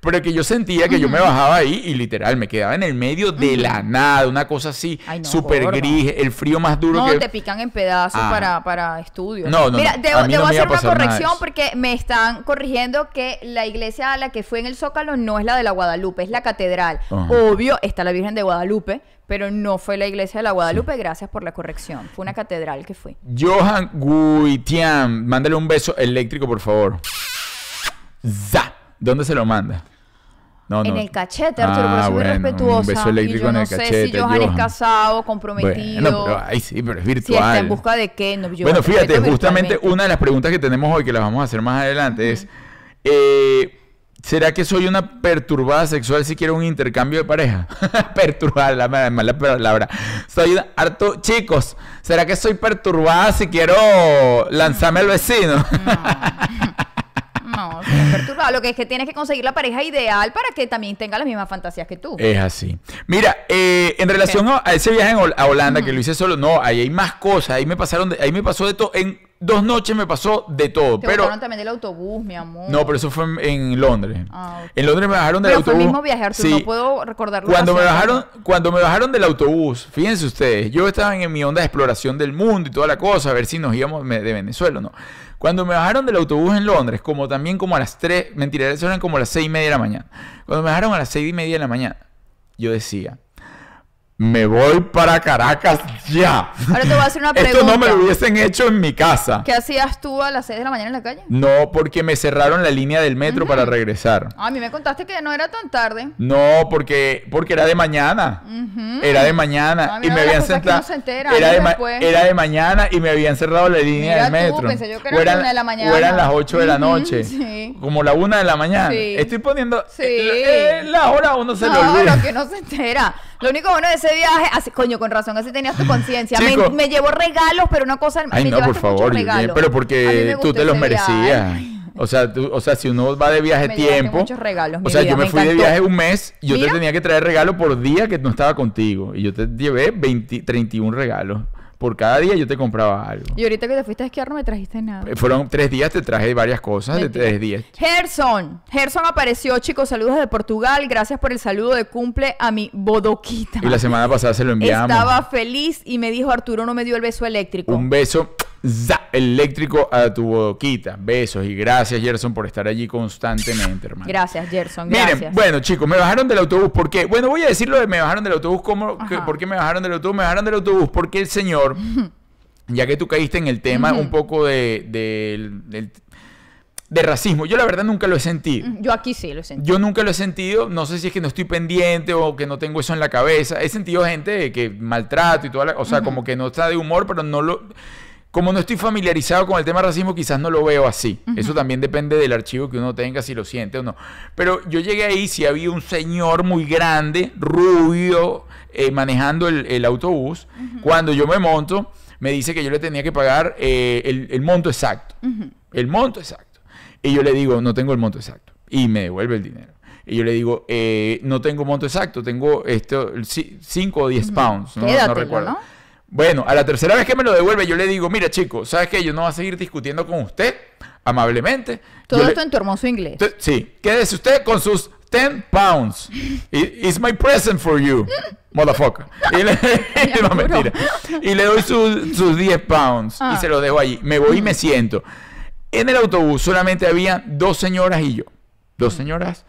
Speaker 1: Pero que yo sentía que yo me bajaba ahí y literal me quedaba en el medio de la nada, una cosa así, super súper gris, el frío más duro que. No, te
Speaker 2: pican en pedazos para, para estudios. No, no, Mira, no, debo, debo hacer una corrección porque me están corrigiendo que la iglesia a la que fue en el Zócalo no es la de la Guadalupe, es la oh. catedral. Obvio, está la Virgen de Guadalupe, pero no fue la iglesia de la Guadalupe. Gracias por la corrección. Fue una catedral que fui.
Speaker 1: Johan Guitian, mándale un beso eléctrico, por favor. ¿Dónde se lo manda? en el
Speaker 2: cachete, Arturo, pero ah, es muy respetuosa. Un beso eléctrico yo no en el sé cachete, si Johan, es casado, comprometido. pero,
Speaker 1: sí, pero es virtual. Si está en busca
Speaker 2: de qué. No, bueno, fíjate, justamente una de
Speaker 1: las preguntas que tenemos hoy, que las vamos a hacer más adelante, es. ¿Será que soy una perturbada sexual si quiero un intercambio de pareja? perturbada, la mala palabra. Soy harto. Chicos, ¿será que soy perturbada si quiero lanzarme al vecino?
Speaker 2: no, no soy perturbada. Lo que es que tienes que conseguir la pareja ideal para que también tenga las mismas fantasías que tú.
Speaker 1: Es así. Mira, eh, en relación a ese viaje a Holanda que lo hice solo, no, ahí hay más cosas. Ahí me pasaron, de, ahí me pasó de todo en dos noches me pasó de todo. Te pero
Speaker 2: también del autobús, mi amor.
Speaker 1: No, pero eso fue en, Londres. Ah, en Londres me bajaron del autobús. Fue mismo viaje, no
Speaker 2: puedo recordarlo. Cuando me bajaron,
Speaker 1: cuando me bajaron del autobús, fíjense ustedes, yo estaba en mi onda de exploración del mundo y toda la cosa, a ver si nos íbamos de Venezuela, o ¿no? Cuando me bajaron del autobús en Londres, como también como a las tres, mentira, eso eran como a las seis y media de la mañana. Cuando me bajaron a las seis y media de la mañana, yo decía, me voy para Caracas ya. Ahora te voy
Speaker 2: a hacer una pregunta. Esto no me lo
Speaker 1: hubiesen hecho en mi casa. ¿Qué
Speaker 2: hacías tú a las 6 de la mañana en la calle?
Speaker 1: No, porque me cerraron la línea del metro para regresar.
Speaker 2: Ah, a mí me contaste que no era tan tarde.
Speaker 1: No, porque, porque era de mañana. Era de mañana. y me habían sentado. era, era, de mañana y me habían cerrado la línea del metro. eran, las 8 de la noche. Como la 1 de la mañana. Estoy poniendo. Eh, eh, la hora uno se lo olvida. No, que
Speaker 2: no se entera. Lo único bueno de ese viaje, así, coño, con razón, así tenías tu conciencia. Me, llevo regalos, pero una cosa. Ay, no, por favor. Pero porque tú te los merecías.
Speaker 1: O sea, o sea, si uno va de viaje tiempo. Muchos
Speaker 2: regalos, o sea, yo me, fui de viaje un
Speaker 1: mes, yo te tenía que traer regalo por día que no estaba contigo. Y yo te llevé 20, 31 regalos por cada día yo te compraba algo.
Speaker 2: Y ahorita que te fuiste a esquiar no me trajiste nada. Eh, fueron
Speaker 1: tres días, te traje varias cosas de tres días.
Speaker 2: Gerson. Gerson apareció, chicos. Saludos de Portugal. Gracias por el saludo de cumple a mi bodoquita. Y la semana
Speaker 1: pasada se lo enviamos. Estaba
Speaker 2: feliz y me dijo, Arturo no me dio el beso eléctrico.
Speaker 1: Un beso eléctrico a tu boquita. Besos y gracias, Gerson, por estar allí constantemente, hermano.
Speaker 2: Gracias, Gerson. Miren,
Speaker 1: bueno, chicos, me bajaron del autobús. ¿Por Bueno, voy a decir lo de me bajaron del autobús. ¿Cómo, ¿Por qué me bajaron del autobús? Me bajaron del autobús porque el señor, ya que tú caíste en el tema un poco de, racismo. Yo la verdad nunca lo he sentido.
Speaker 2: Yo aquí sí lo he sentido. Yo
Speaker 1: nunca lo he sentido. No sé si es que no estoy pendiente o que no tengo eso en la cabeza. He sentido gente que maltrato y toda la... O sea, como que no está de humor, pero no lo... Como no estoy familiarizado con el tema racismo, quizás no lo veo así. Eso también depende del archivo que uno tenga, si lo siente o no. Pero yo llegué ahí, si había un señor muy grande, rubio, eh, manejando el, autobús. Cuando yo me monto, me dice que yo le tenía que pagar eh, el, monto exacto. El monto exacto. Y yo le digo, no tengo el monto exacto. Y me devuelve el dinero. Y yo le digo, eh, no tengo monto exacto, tengo esto, 5 o 10 pounds. No, recuerdo. Bueno, a la tercera vez que me lo devuelve, yo le digo, mira chico, ¿sabes qué? Yo no voy a seguir discutiendo con usted, amablemente. Todo esto
Speaker 2: en tu hermoso inglés.
Speaker 1: sí, quédese usted con sus 10 pounds. It's my present for you, motherfucker. Y le, doy sus, 10 pounds y ah. se lo dejo allí. Me voy y me siento. En el autobús solamente había dos señoras y yo. Dos mm. señoras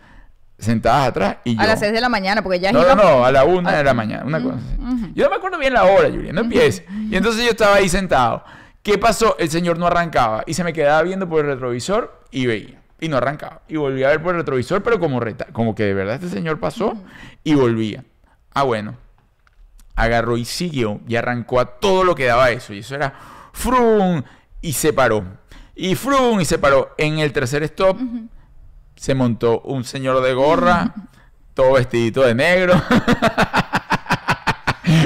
Speaker 1: sentadas atrás y yo... A las 6
Speaker 2: de la mañana, porque ya... No, no, no, a la
Speaker 1: 1 de la ah, mañana, una cosa Yo no me acuerdo bien la hora, Julia, no empieces. Y entonces yo estaba ahí sentado. ¿Qué pasó? El señor no arrancaba y se me quedaba viendo por el retrovisor y veía. Y no arrancaba. Y volvía a ver por el retrovisor, pero como, reta... como que de verdad este señor pasó y volvía. Ah, bueno. Agarró y siguió y arrancó a todo lo que daba eso. Y eso era frum y se paró. Y frum y se paró. En el tercer stop se montó un señor de gorra, todo vestidito de negro.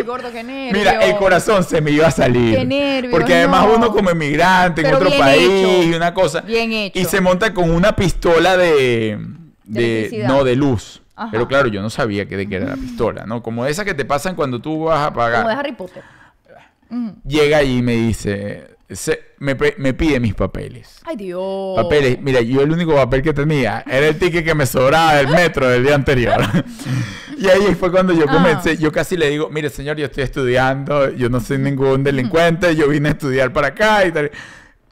Speaker 1: gordo, nervio. Mira, el corazón se me iba a salir. Qué
Speaker 2: nervio, porque además uno
Speaker 1: como emigrante en otro país, y una cosa. Bien hecho. Y se monta con una pistola de. de, no, de luz. Pero claro, yo no sabía que de qué era la mm. pistola, ¿no? Como esa que te pasan cuando tú vas a pagar. Como de Harry Potter. Llega y me dice, me, pide mis papeles.
Speaker 2: Ay, Dios. Papeles.
Speaker 1: Mira, yo el único papel que tenía era el ticket que me sobraba del metro del día anterior. y ahí fue cuando yo ah. comencé. Yo casi le digo, mire, señor, yo estoy estudiando, yo no soy ningún delincuente, yo vine a estudiar para acá y tal.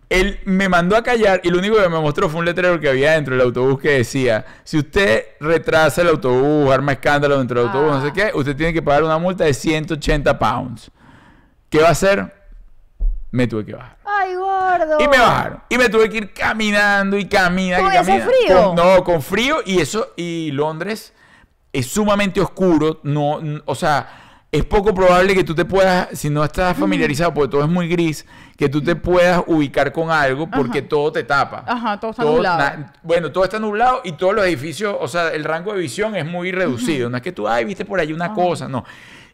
Speaker 1: Él me mandó a callar y lo único que me mostró fue un letrero que había dentro del autobús que decía, si usted retrasa el autobús, arma escándalo dentro del autobús, no sé ah. qué, usted tiene que pagar una multa de 180 pounds. ¿Qué va a hacer? me tuve que bajar.
Speaker 2: ¡Ay, gordo!
Speaker 1: Y me bajaron. Y me tuve que ir caminando y caminando. ¿Con frío? no, con frío y eso. Y Londres es sumamente oscuro. No, o sea, es poco probable que tú te puedas, si no estás familiarizado, porque todo es muy gris, que tú te puedas ubicar con algo porque todo te tapa.
Speaker 2: Ajá, todo está nublado.
Speaker 1: bueno, todo está nublado y todos los edificios, o sea, el rango de visión es muy reducido. No es que tú, ay, viste por ahí una cosa, no.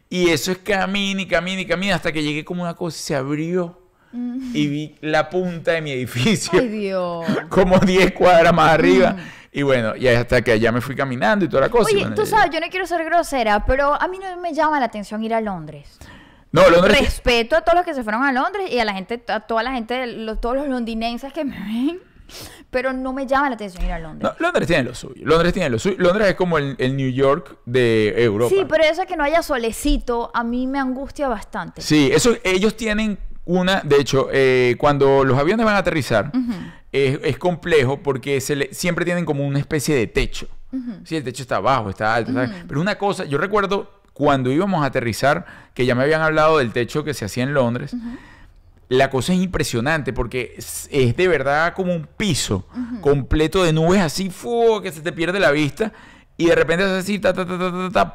Speaker 1: Y eso es camina y camina y camina hasta que llegué como una cosa y se abrió Mm. y vi la punta de mi edificio. Como 10 cuadras más arriba. Mm. Y bueno, y hasta que allá me fui caminando y toda la cosa. Oye, tú sabes,
Speaker 2: yo no quiero ser grosera, pero a mí no me llama la atención ir a Londres. No, Londres. Respeto a todos los que se fueron a Londres y a la gente, a toda la gente, los, todos los londinenses que me ven. Pero no me llama la atención ir a Londres.
Speaker 1: Londres tiene lo suyo. Londres tiene lo suyo. Londres es como el, New York de Europa. Sí,
Speaker 2: pero eso que no haya solecito a mí me angustia bastante. Sí,
Speaker 1: eso ellos tienen una, de hecho, eh, cuando los aviones van a aterrizar, es, complejo porque se siempre tienen como una especie de techo. si el techo está abajo, está alto. Pero una cosa, yo recuerdo cuando íbamos a aterrizar, que ya me habían hablado del techo que se hacía en Londres. La cosa es impresionante porque es, de verdad como un piso completo de nubes así, que se te pierde la vista y de repente así,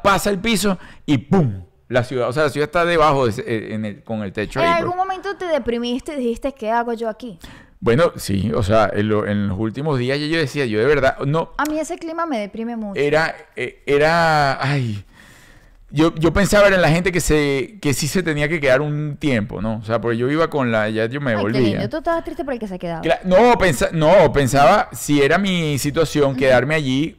Speaker 1: pasa el piso y ¡pum! La ciudad, o sea, la ciudad está debajo eh, con el techo. ¿En algún
Speaker 2: pues. momento te deprimiste y dijiste, ¿qué hago yo aquí?
Speaker 1: Bueno, sí, o sea, en, los últimos días yo, decía, yo de verdad, no.
Speaker 2: A mí ese clima me deprime mucho.
Speaker 1: Era, eh, era, ay. Yo, yo, pensaba en la gente que se que sí se tenía que quedar un tiempo, ¿no? O sea, porque yo iba con la ya yo me volvía.
Speaker 2: Tú estabas triste por se quedaba.
Speaker 1: No, no, pensaba si era mi situación quedarme allí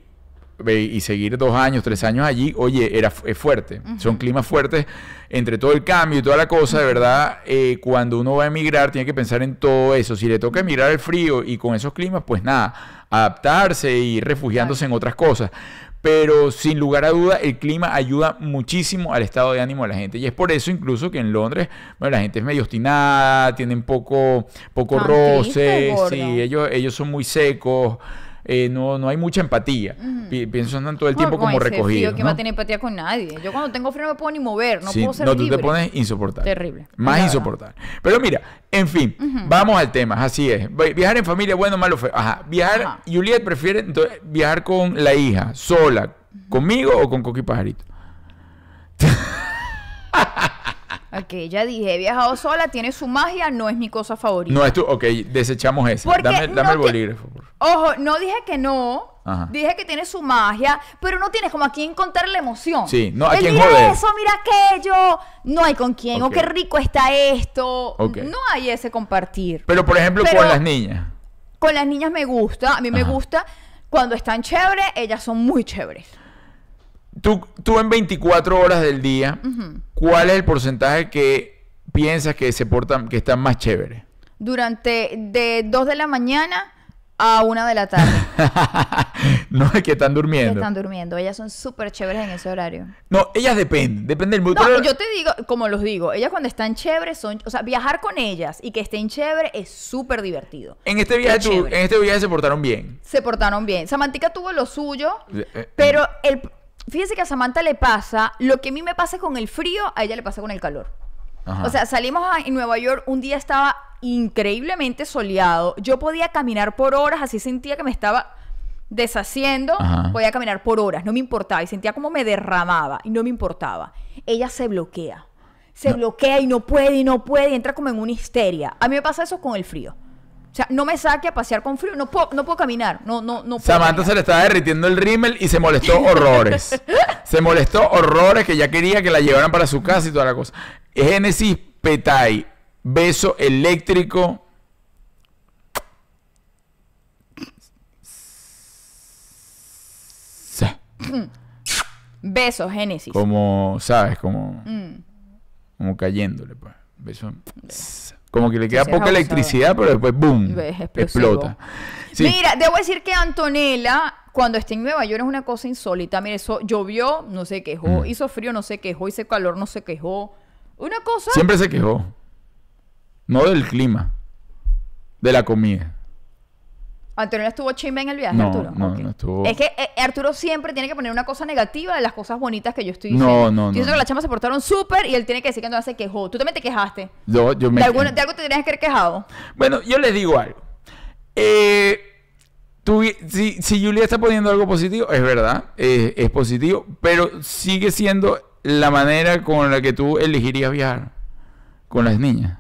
Speaker 1: y seguir dos años, tres años allí, oye, era, es fuerte. Son climas fuertes entre todo el cambio y toda la cosa. De verdad, eh, cuando uno va a emigrar, tiene que pensar en todo eso. Si le toca emigrar al frío y con esos climas, pues nada, adaptarse y ir refugiándose en otras cosas. Pero sin lugar a duda, el clima ayuda muchísimo al estado de ánimo de la gente. Y es por eso incluso que en Londres, bueno, la gente es medio Ostinada, tienen poco, poco roce, sí, ellos, ellos son muy secos. Eh, no, no hay mucha empatía. Pienso pienso todo el tiempo como recogido. Yo que ¿no?
Speaker 2: tiene empatía con nadie. Yo cuando tengo frío no me puedo ni mover, no puedo ser No, tú te pones
Speaker 1: insoportable. Terrible. Más insoportable. Pero mira, en fin, vamos al tema, así es. Viajar en familia, bueno, malo, feo. Ajá, viajar, Juliet prefiere viajar con la hija, sola, conmigo o con Coqui Pajarito.
Speaker 2: Ok, ya dije, he viajado sola, tiene su magia, no es mi cosa favorita. No es
Speaker 1: tu, ok, desechamos eso, dame, el bolígrafo.
Speaker 2: Ojo, no dije que no, Dije que tiene su magia, pero no tienes como a quién contar la emoción. Sí, no, a quién mira eso, mira aquello. No hay con quién. O qué rico está esto. No hay ese compartir. Pero, por ejemplo, con las niñas. Con las niñas me gusta. A mí me gusta. Cuando están chéveres, ellas son muy chéveres.
Speaker 1: Tú, tú en 24 horas del día, ¿cuál es el porcentaje que piensas que se portan, que están más chéveres?
Speaker 2: Durante de 2 de la mañana a 1 de la tarde.
Speaker 1: no, es que están durmiendo. están
Speaker 2: durmiendo. Ellas son súper chéveres en ese horario.
Speaker 1: No, ellas dependen. Depende del mundo. No, yo te
Speaker 2: digo, como los digo, ellas cuando están chéveres son. O sea, viajar con ellas y que estén chéveres es súper divertido.
Speaker 1: En este viaje en este viaje se portaron bien.
Speaker 2: Se portaron bien. Samantica tuvo lo suyo, eh, eh, pero eh. el fíjese que a Samantha le pasa lo que a mí me pasa con el frío, a ella le pasa con el calor. O sea, salimos a, en Nueva York, un día estaba increíblemente soleado, yo podía caminar por horas, así sentía que me estaba deshaciendo, podía caminar por horas, no me importaba y sentía como me derramaba y no me importaba. Ella se bloquea, se bloquea y no puede y no puede y entra como en una histeria. A mí me pasa eso con el frío. O sea, no me saque a pasear con frío. No puedo, no puedo caminar. No, no, no Samantha se
Speaker 1: le estaba derritiendo el rímel y se molestó horrores. se molestó horrores que ya quería que la llevaran para su casa y toda la cosa. Génesis Petay. Beso eléctrico.
Speaker 2: Beso, Génesis.
Speaker 1: Como, ¿sabes? Como, mm. como cayéndole, pues. Beso. Como que le queda poca electricidad, pero después, ¡boom! Explota. Mira,
Speaker 2: debo decir que Antonella, cuando está en Nueva York, es una cosa insólita. Mira, eso llovió, no se quejó. Mm. Hizo frío, no se quejó. Hizo calor, no se quejó. Una cosa. Siempre se
Speaker 1: quejó. No del clima, de la comida.
Speaker 2: ¿Antonio no estuvo chimba en el viaje, Arturo?
Speaker 1: No, no estuvo. Es que
Speaker 2: eh, Arturo siempre tiene que poner una cosa negativa de las cosas bonitas que yo estoy diciendo. No, no, no. Yo que las chamas se portaron súper y él tiene que decir que no se quejó. Tú también te quejaste.
Speaker 1: Yo, yo me. De,
Speaker 2: de algo te tenías que haber quejado.
Speaker 1: Bueno, yo les digo algo. Eh, si, Julia está poniendo algo positivo, es verdad, es positivo, pero sigue siendo la manera con la que tú elegirías viajar con las niñas.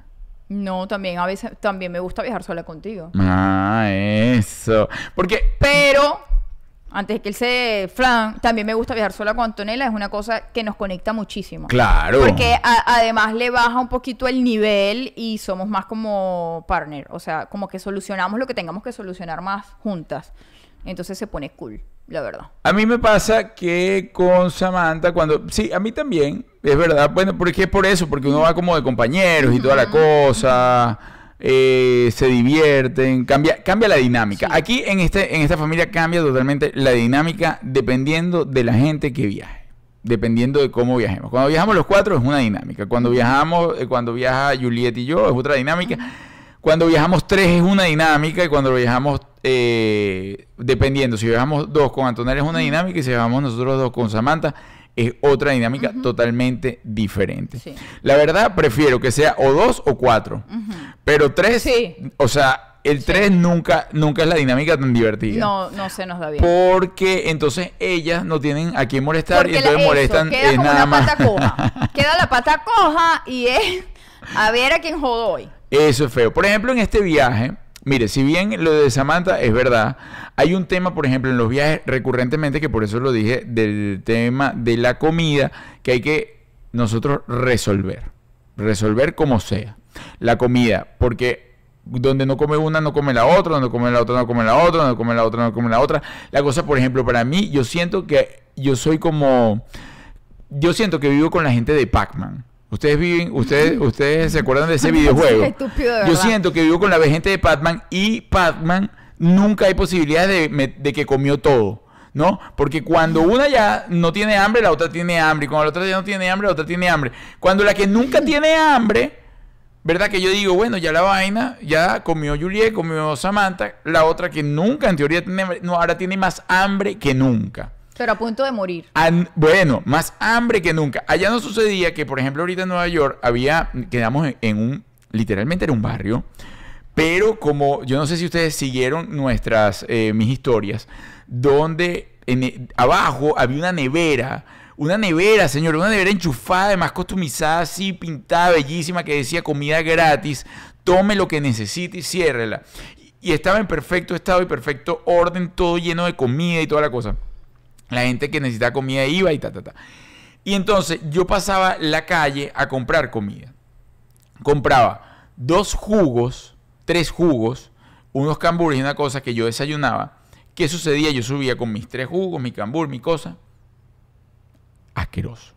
Speaker 2: No, también a veces también me gusta viajar sola contigo.
Speaker 1: Ah, eso. Porque
Speaker 2: pero antes de que él se flan, también me gusta viajar sola con Antonella, es una cosa que nos conecta muchísimo. Claro. Porque además le baja un poquito el nivel y somos más como partner, o sea, como que solucionamos lo que tengamos que solucionar más juntas. Entonces se pone cool, la verdad.
Speaker 1: A mí me pasa que con Samantha, cuando. Sí, a mí también, es verdad. Bueno, porque es por eso, porque uno va como de compañeros y toda la cosa. Eh, se divierten, cambia, cambia la dinámica. Aquí en, este, en esta familia cambia totalmente la dinámica dependiendo de la gente que viaje dependiendo de cómo viajemos. Cuando viajamos los cuatro es una dinámica. Cuando viajamos, eh, cuando viaja Juliet y yo es otra dinámica. Cuando viajamos tres es una dinámica y cuando viajamos eh, dependiendo, si llevamos dos con Antonella es una dinámica y si llevamos nosotros dos con Samantha es otra dinámica totalmente diferente. La verdad, prefiero que sea o dos o cuatro, pero tres, o sea, el tres nunca, nunca es la dinámica tan divertida.
Speaker 2: No, no se nos da bien.
Speaker 1: Porque entonces ellas no tienen a quién molestar y entonces molestan es nada más.
Speaker 2: queda la pata coja y es a ver a quién jodo hoy.
Speaker 1: Eso es feo. Por ejemplo, en este viaje, Mire, si bien lo de Samantha es verdad, hay un tema, por ejemplo, en los viajes recurrentemente, que por eso lo dije, del tema de la comida, que hay que nosotros resolver. Resolver como sea. La comida, porque donde no come una, no come la otra, donde come la otra, no come la otra, donde come la otra, no come la otra. La cosa, por ejemplo, para mí, yo siento que yo soy como... Yo siento que vivo con la gente de Pac-Man. Ustedes viven, ustedes, ustedes se acuerdan de ese videojuego. Yo siento que vivo con la gente de Batman y Batman nunca hay posibilidad de, que comió todo. ¿no? Porque cuando una ya no tiene hambre, la otra tiene hambre. Y cuando la otra ya no tiene hambre, la otra tiene hambre. Cuando la que nunca tiene hambre, ¿verdad? Que yo digo, bueno, ya la vaina, ya comió Juliet, comió Samantha. La otra que nunca, en teoría, tiene, no, ahora tiene más hambre que nunca.
Speaker 2: Pero a punto de morir.
Speaker 1: bueno, más hambre que nunca. Allá no sucedía que, por ejemplo, ahorita en Nueva York había, quedamos en, un, literalmente era un barrio, pero como yo no sé si ustedes siguieron nuestras, eh, mis historias, donde en, eh, abajo había una nevera. Una nevera, señor, una nevera enchufada, más customizada, así pintada, bellísima, que decía comida gratis, tome lo que necesite y ciérrela. Y estaba en perfecto estado y perfecto orden, todo lleno de comida y toda la cosa. La gente que necesita comida iba y ta, ta, ta. Y entonces yo pasaba la calle a comprar comida. Compraba dos jugos, tres jugos, unos cambures y una cosa que yo desayunaba. ¿Qué sucedía? Yo subía con mis tres jugos, mi cambur, mi cosa. Asqueroso.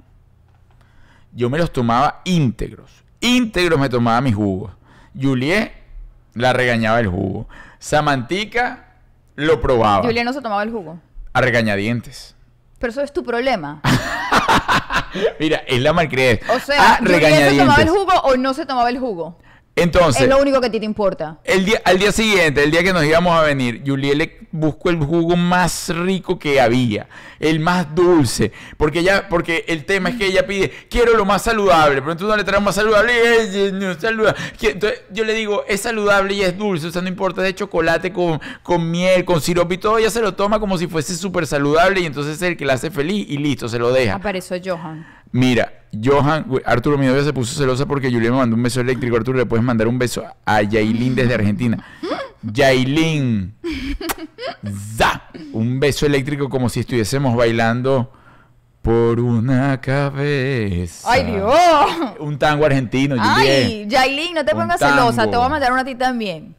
Speaker 1: Yo me los tomaba íntegros. Íntegros me tomaba mis jugos. Juliet la regañaba el jugo. Samantica lo probaba. Juliet
Speaker 2: no se tomaba el jugo
Speaker 1: a regañadientes.
Speaker 2: Pero eso es tu problema.
Speaker 1: Mira, es la creer
Speaker 2: O sea, se tomaba el jugo o no se tomaba el jugo? Entonces. Es lo único que a ti te importa.
Speaker 1: El día, al día siguiente, el día que nos íbamos a venir, le buscó el jugo más rico que había, el más dulce. Porque ya porque el tema es que ella pide, quiero lo más saludable, pero entonces no le traemos más saludable. yo le digo, es saludable y es dulce, o sea, no importa, de chocolate con, con miel, con sirope y todo. Ella se lo toma como si fuese súper saludable y entonces es el que la hace feliz y listo, se lo deja.
Speaker 2: Apareció Johan.
Speaker 1: Mira, Johan, Arturo, mi novia se puso celosa porque Julián me mandó un beso eléctrico. Arturo, le puedes mandar un beso a Yailin desde Argentina. Yailin. ¡Za! Un beso eléctrico como si estuviésemos bailando por una cabeza. ¡Ay, Dios! Un tango argentino. ¡Ay,
Speaker 2: Yailin, no te pongas celosa! Te voy a mandar una a ti también.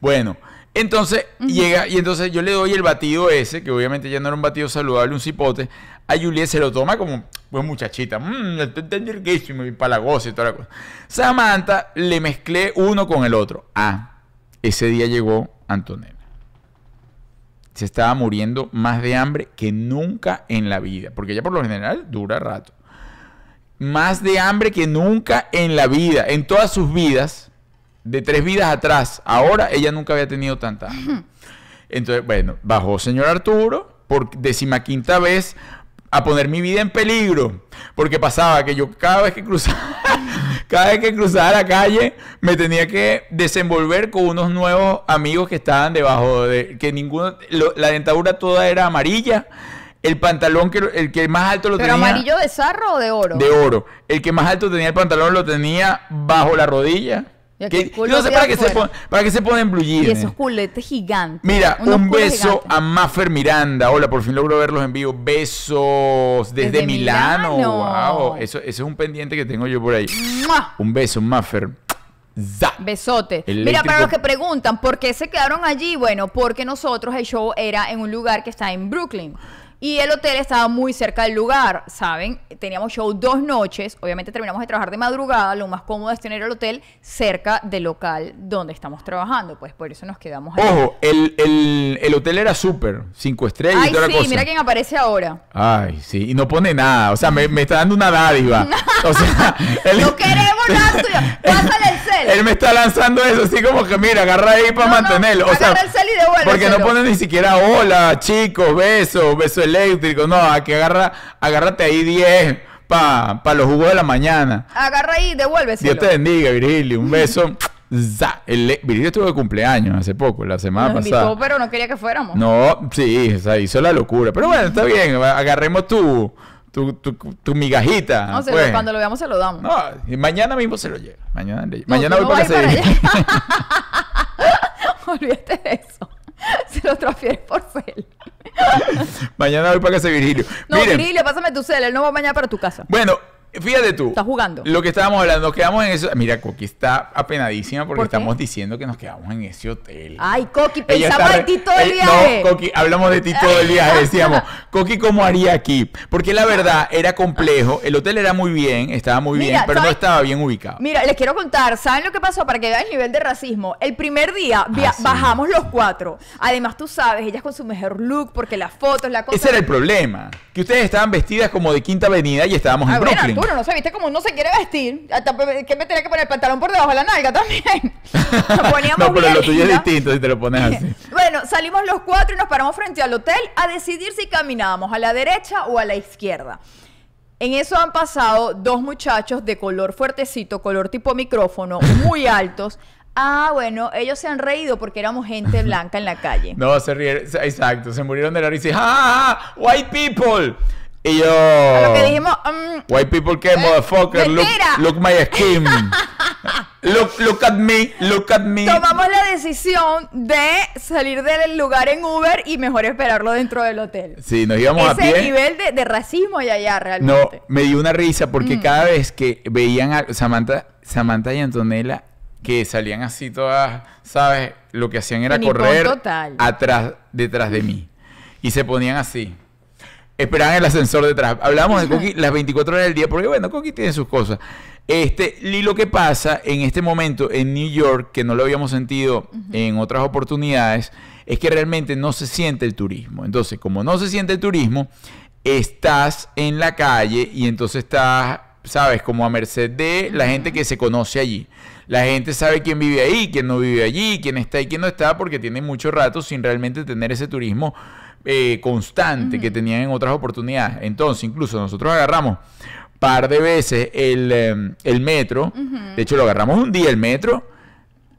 Speaker 1: Bueno. Entonces llega y entonces yo le doy el batido ese, que obviamente ya no era un batido saludable, un cipote, a Juliet se lo toma como, pues muchachita, mmm, y goce... y toda la cosa. Samantha le mezclé uno con el otro. Ah, ese día llegó Antonella. Se estaba muriendo más de hambre que nunca en la vida, porque ella por lo general dura rato. Más de hambre que nunca en la vida, en todas sus vidas, de tres vidas atrás, ahora ella nunca había tenido tanta hambre. Entonces, bueno, bajó señor Arturo por quinta vez a poner mi vida en peligro. Porque pasaba que yo cada vez que cruzaba, cada vez que cruzaba la calle, me tenía que desenvolver con unos nuevos amigos que estaban debajo de que ninguno, la dentadura toda era amarilla. El pantalón que el que más alto lo tenía. amarillo
Speaker 2: de Zarro o de oro? De oro.
Speaker 1: El que más alto tenía el pantalón lo tenía bajo la rodilla
Speaker 2: no sé para qué,
Speaker 1: se pone para Y esos
Speaker 2: culetes gigantes. Mira, un
Speaker 1: beso a Maffer Miranda. Hola, por fin logro verlos en vivo. Besos desde, Milano. Wow. Eso, es un pendiente que tengo yo por ahí. Un beso, Maffer.
Speaker 2: Besote.
Speaker 1: Mira, para los que
Speaker 2: preguntan, ¿por qué se quedaron allí? Bueno, porque nosotros el show era en un lugar que está en Brooklyn. Y el hotel estaba muy cerca del lugar, ¿saben? Teníamos show dos noches, obviamente terminamos de trabajar de madrugada, lo más cómodo es tener el hotel cerca del local donde estamos trabajando, pues por eso nos quedamos ahí. Ojo,
Speaker 1: el, el, hotel era súper, cinco estrellas Ay, sí, mira quién
Speaker 2: aparece ahora.
Speaker 1: Ay, sí, y no pone nada, o sea, me, está dando una dádiva. no queremos nada tuyo, pásale el cel. Él me está lanzando eso así como que, mira, agarra ahí para mantenerlo. o sea, el cel y devuélveselo. Porque no pone ni siquiera hola, chicos, besos, beso eléctrico. No, aquí agarra, agárrate ahí 10 para pa los jugos de la mañana.
Speaker 2: Agarra ahí, devuélvese. Dios te
Speaker 1: bendiga, Virgilio. Un beso. Za, estuvo de cumpleaños hace poco, la semana pasada. Invitó,
Speaker 2: pero no quería que fuéramos.
Speaker 1: No, sí, o sea, hizo la locura. Pero bueno, está bien, agarremos tu, tu, tu, migajita. No, sé, pues. cuando
Speaker 2: lo veamos se lo damos.
Speaker 1: No, y mañana mismo se lo lleva. Mañana, no, mañana voy para,
Speaker 2: Olvídate de eso. Se lo transfieres por fel
Speaker 1: mañana voy para casa de Virgilio. No, Virgilio,
Speaker 2: pásame tu cel, él no va mañana para tu casa.
Speaker 1: Bueno, Fíjate tú. Estás jugando. Lo que estábamos hablando, nos quedamos en eso. Mira, Coqui está apenadísima porque estamos diciendo que nos quedamos en ese hotel.
Speaker 2: Ay, Coqui, Pensamos en ti todo el día No, Coqui, hablamos de ti todo el día Decíamos,
Speaker 1: Coqui, ¿cómo haría aquí? Porque la verdad era complejo. El hotel era muy bien, estaba muy bien, pero no estaba bien ubicado. Mira,
Speaker 2: les quiero contar, ¿saben lo que pasó? Para que vean el nivel de racismo. El primer día ah, bajamos los cuatro. Además, tú sabes, ellas con su mejor look, porque las fotos, la cosa. Ese era el
Speaker 1: problema. Que ustedes estaban vestidas como de quinta avenida y estábamos en ah, Brooklyn. Bueno,
Speaker 2: no se viste como uno se quiere vestir. Hasta que me tenía que poner el pantalón por debajo de la nalga también.
Speaker 1: no, pero lo tuyo es distinto si te lo pones así.
Speaker 2: bueno, salimos los cuatro y nos paramos frente al hotel a decidir si caminábamos a la derecha o a la izquierda. En eso han pasado dos muchachos de color fuertecito, color tipo micrófono, muy altos. Ah, bueno, ellos se han reído porque éramos gente blanca en la calle.
Speaker 1: No, se rieron, exacto, se murieron de la risa y ah, ah, ah, white people! Y yo. A dijimos. Mm, White people que eh, motherfucker. Look, look, my skin. look, look at me. Look at me. Tomamos
Speaker 2: la decisión de salir del lugar en Uber y mejor esperarlo dentro del hotel.
Speaker 1: Sí, nos íbamos a pie. nivel
Speaker 2: de, racismo y allá realmente.
Speaker 1: No, me dio una risa porque mm. cada vez que veían a Samantha, Samantha y Antonella que salían así todas, ¿sabes? Lo que hacían era correr atrás, detrás de mí. Y se ponían así esperaban el ascensor detrás. hablamos de Coqui las 24 horas del día, porque bueno, Coqui tiene sus cosas. Este, y lo que pasa en este momento en New York, que no lo habíamos sentido en otras oportunidades, es que realmente no se siente el turismo. Entonces, como no se siente el turismo, estás en la calle y entonces estás, sabes, como a merced de la gente que se conoce allí. La gente sabe quién vive ahí, quién no vive allí, quién está y quién no está, porque tiene mucho rato sin realmente tener ese turismo eh, constante que tenían en otras oportunidades. Entonces, incluso nosotros agarramos par de veces el, em, metro, de hecho lo agarramos un día el metro,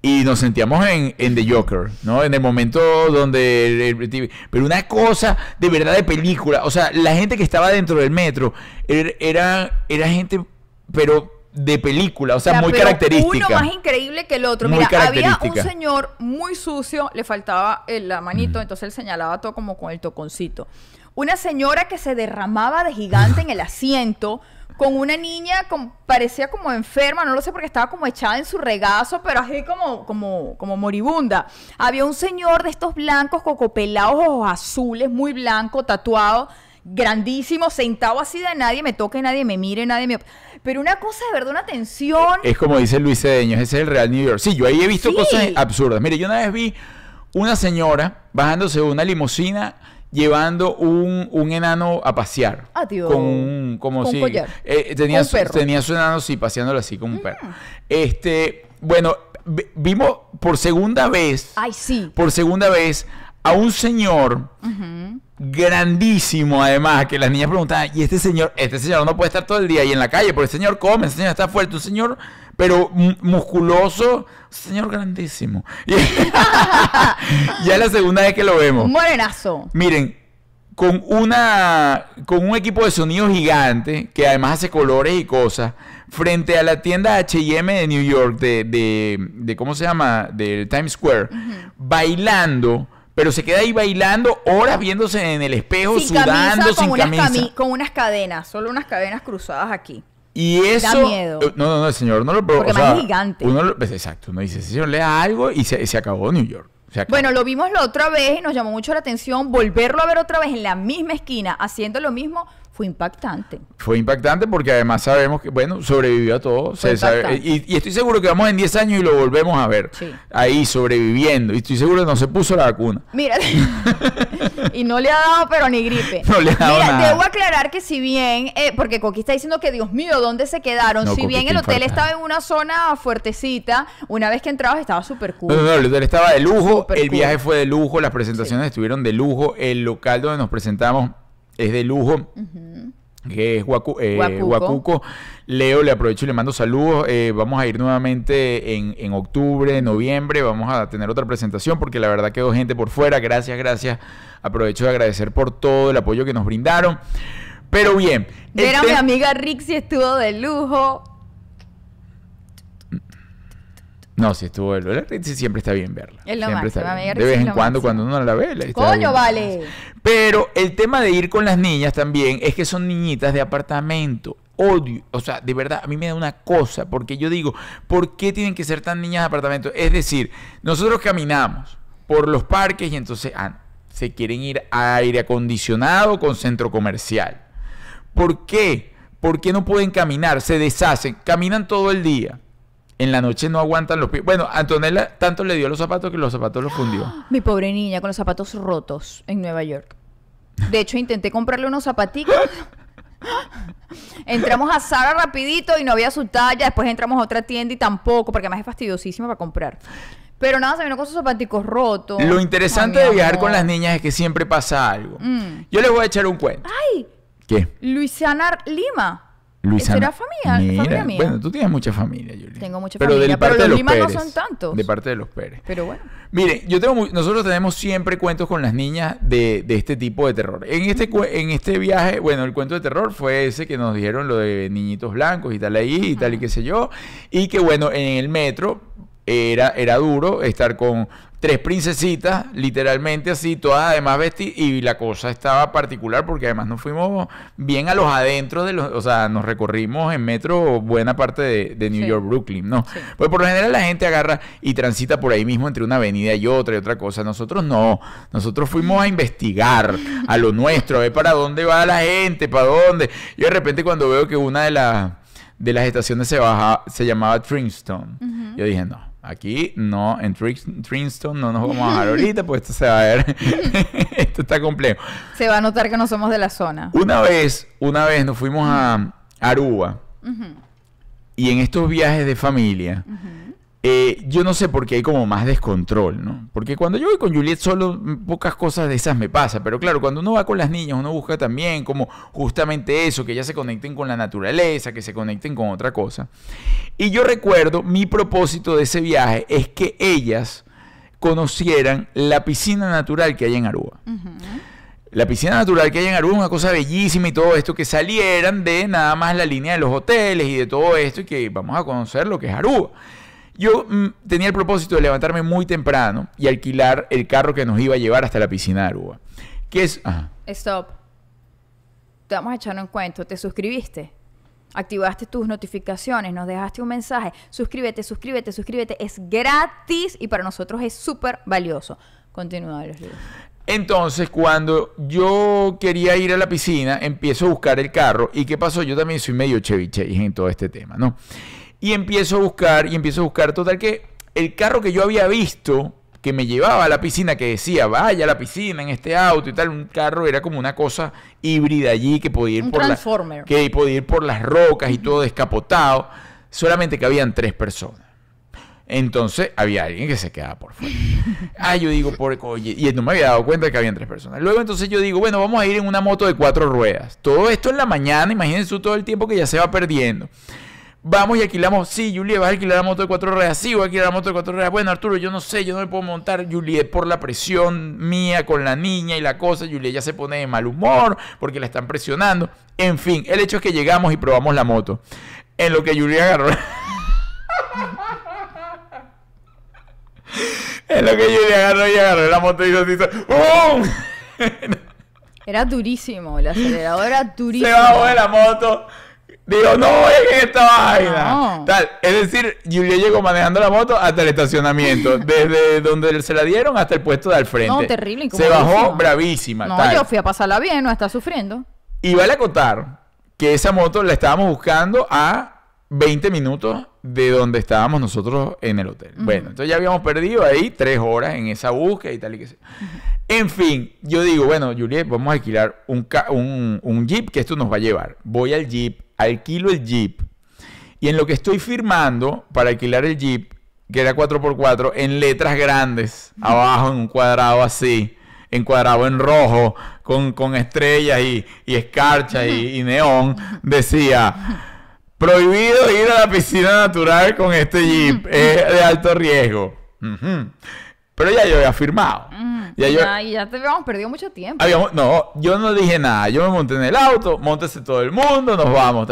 Speaker 1: y nos sentíamos en, en, The Joker, ¿no? En el momento donde... Pero una cosa de verdad de película. O sea, la gente que estaba dentro del metro er, era, era gente, pero de película, o sea, muy característica. Uno más
Speaker 2: increíble que el otro. Mira, había un señor muy sucio, le faltaba eh, la manito, entonces él señalaba todo como con el toconcito. Una señora que se derramaba de gigante en el asiento, con una niña como parecía como enferma, no lo sé porque estaba como echada en su regazo, pero así como, como, como moribunda. Había un señor de estos blancos, cocopelados, ojos azules, muy blanco, tatuado grandísimo, sentado así de nadie me toque, nadie me mire, nadie me... Pero una cosa de verdad, una tensión. Es como
Speaker 1: dice Luis Cedeño, ese es el real New York. Sí, yo ahí he visto cosas absurdas. Mire, yo una vez vi una señora bajándose de una limusina llevando un, enano a pasear. Ah, Dios. Con como si... Eh, tenía, su, tenía enano así, paseándolo así como un mm. perro. Este, bueno, vimos por segunda vez...
Speaker 2: Ay, sí. Por
Speaker 1: segunda vez a un señor grandísimo además, que las niñas preguntaban, y este señor, este señor no puede estar todo el día ahí en la calle, porque el señor come, el señor está fuerte, un señor, pero musculoso, señor grandísimo. ya es la segunda vez que lo vemos.
Speaker 2: Morenazo.
Speaker 1: Miren, con una con un equipo de sonido gigante que además hace colores y cosas frente a la tienda H&M de New York de, de, cómo se llama del Times Square bailando pero se queda ahí bailando horas viéndose en el espejo, sin sudando, sin con camisa. Unas
Speaker 2: con unas cadenas, solo unas cadenas cruzadas aquí.
Speaker 1: Y eso. Da miedo. Eh, no, no, no, señor, no lo Porque o gigante. Uno lo, pues, exacto, uno dice, señor, lea algo y se, acabó New York.
Speaker 2: Bueno, lo vimos la otra vez y nos llamó mucho la atención volverlo a ver otra vez en la misma esquina, haciendo lo mismo fue impactante.
Speaker 1: Fue impactante porque además sabemos que, bueno, sobrevivió a todo. y, estoy seguro que vamos en 10 años y lo volvemos a ver. Ahí sobreviviendo. Y estoy seguro que no se puso la vacuna.
Speaker 2: Mira, y no le ha dado, pero ni gripe. No le ha dado Mira, debo aclarar que si bien, eh, porque Coqui está diciendo que Dios mío, ¿dónde se quedaron? si bien el hotel estaba en una zona fuertecita, una vez que entrabas estaba súper cool. No, no,
Speaker 1: el hotel estaba de lujo, el viaje fue de lujo, las presentaciones estuvieron de lujo, el local donde nos presentamos es de lujo. que es Huacuco. Eh, Leo, le aprovecho y le mando saludos. Eh, vamos a ir nuevamente en, en, octubre, noviembre. Vamos a tener otra presentación porque la verdad quedó gente por fuera. Gracias, gracias. Aprovecho de agradecer por todo el apoyo que nos brindaron. Pero bien.
Speaker 2: era mi amiga Rixi estuvo de lujo.
Speaker 1: No, si estuvo el Lola siempre está bien verla. De vez en cuando, cuando uno la ve, ¡Coño, vale! Pero el tema de ir con las niñas también es que son niñitas de apartamento. Odio, o sea, de verdad, a mí me da una cosa, porque yo digo, ¿por qué tienen que ser tan niñas de apartamento? Es decir, nosotros caminamos por los parques y entonces ah, se quieren ir a aire acondicionado con centro comercial. ¿Por qué? ¿Por qué no pueden caminar? Se deshacen, caminan todo el día en la noche no aguantan los pies. Bueno, Antonella tanto le dio los zapatos que los zapatos los fundió.
Speaker 2: Mi pobre niña con los zapatos rotos en Nueva York. De hecho, intenté comprarle unos zapatitos. Entramos a Sara rapidito y no había su talla. Después entramos a otra tienda y tampoco, porque además es fastidiosísimo para comprar. Pero nada, se vino con sus zapatitos rotos. Lo
Speaker 1: interesante de viajar con las niñas es que siempre pasa algo. Mm. Yo les voy a echar un cuento. ¡Ay! ¿Qué?
Speaker 2: Luisiana Lima
Speaker 1: Luisa. familia, familia Bueno, tú tienes mucha familia, Juli.
Speaker 2: Tengo mucha familia, pero los, los no son tantos. De
Speaker 1: parte de los Pérez. Pero bueno. Mire, yo tengo nosotros tenemos siempre cuentos con las niñas de, este tipo de terror. En este, en este viaje, bueno, el cuento de terror fue ese que nos dijeron lo de niñitos blancos y tal ahí y tal y qué sé yo. Y que bueno, en el metro era, era duro estar con tres princesitas, literalmente así, todas además vestidas, y la cosa estaba particular porque además no fuimos bien a los adentros de los, o sea, nos recorrimos en metro buena parte de, New York, Brooklyn, ¿no? Pues por lo general la gente agarra y transita por ahí mismo entre una avenida y otra y otra cosa. Nosotros no, nosotros fuimos a investigar a lo nuestro, a ver para dónde va la gente, para dónde. Y de repente cuando veo que una de las de las estaciones se baja, se llamaba Trimstone, yo dije, no Aquí no, en Trinstone no nos vamos a bajar ahorita, pues esto se va a ver. esto está complejo.
Speaker 2: Se va a notar que no somos de la zona.
Speaker 1: Una vez, una vez nos fuimos a Aruba. Y en estos viajes de familia, eh, yo no sé por qué hay como más descontrol, ¿no? Porque cuando yo voy con Juliet solo, pocas cosas de esas me pasan. pero claro, cuando uno va con las niñas, uno busca también como justamente eso, que ellas se conecten con la naturaleza, que se conecten con otra cosa. Y yo recuerdo, mi propósito de ese viaje es que ellas conocieran la piscina natural que hay en Aruba. La piscina natural que hay en Aruba es una cosa bellísima y todo esto, que salieran de nada más la línea de los hoteles y de todo esto y que vamos a conocer lo que es Aruba. Yo mm, tenía el propósito de levantarme muy temprano y alquilar el carro que nos iba a llevar hasta la piscina de Aruba. ¿Qué es?
Speaker 2: Stop. Te vamos a echar un cuento. ¿Te suscribiste? Activaste tus notificaciones, nos dejaste un mensaje. Suscríbete, suscríbete, suscríbete. Es gratis y para nosotros es súper valioso. Continúa los libros.
Speaker 1: Entonces, cuando yo quería ir a la piscina, empiezo a buscar el carro. ¿Y qué pasó? Yo también soy medio cheviche en todo este tema, ¿no? Y empiezo a buscar, y empiezo a buscar. Total que el carro que yo había visto, que me llevaba a la piscina, que decía, vaya a la piscina en este auto y tal, un carro era como una cosa híbrida allí que podía ir, por, que podía ir por las rocas y todo descapotado. Solamente que habían tres personas. Entonces había alguien que se quedaba por fuera. Ah, yo digo, por y no me había dado cuenta de que habían tres personas. Luego entonces yo digo, bueno, vamos a ir en una moto de cuatro ruedas. Todo esto en la mañana, imagínense todo el tiempo que ya se va perdiendo. Vamos y alquilamos. Sí, Julie, vas a alquilar la moto de cuatro ruedas. Sí, voy a alquilar la moto de cuatro ruedas. Bueno, Arturo, yo no sé, yo no me puedo montar. Julie, por la presión mía con la niña y la cosa, Julie ya se pone de mal humor porque la están presionando. En fin, el hecho es que llegamos y probamos la moto. En lo que Julie agarró. en lo que Julie agarró y agarró la moto y hizo así.
Speaker 2: Era durísimo, acelerador era durísimo. Se bajó de la
Speaker 1: moto. Digo, no es esta vaina. Tal. Es decir, Julia llegó manejando la moto hasta el estacionamiento. Desde donde se la dieron hasta el puesto de al frente. No, terrible. Se bajó bravísima. No, yo
Speaker 2: fui a pasarla bien, no está sufriendo.
Speaker 1: Y vale acotar que esa moto la estábamos buscando a 20 minutos de donde estábamos nosotros en el hotel. Bueno, entonces ya habíamos perdido ahí tres horas en esa búsqueda y tal y que sea. En fin, yo digo, bueno, Juliet, vamos a alquilar un, jeep que esto nos va a llevar. Voy al jeep, alquilo el jeep. Y en lo que estoy firmando para alquilar el jeep, que era 4x4, en letras grandes, abajo en un cuadrado así, en cuadrado en rojo, con, estrellas y, escarcha y, neón, decía... Prohibido ir a la piscina natural con este jeep. Es de alto riesgo. Pero ya yo había firmado.
Speaker 2: Mm, ya, te habíamos perdido mucho tiempo.
Speaker 1: no, yo no dije nada. Yo me monté en el auto, montese todo el mundo, nos vamos.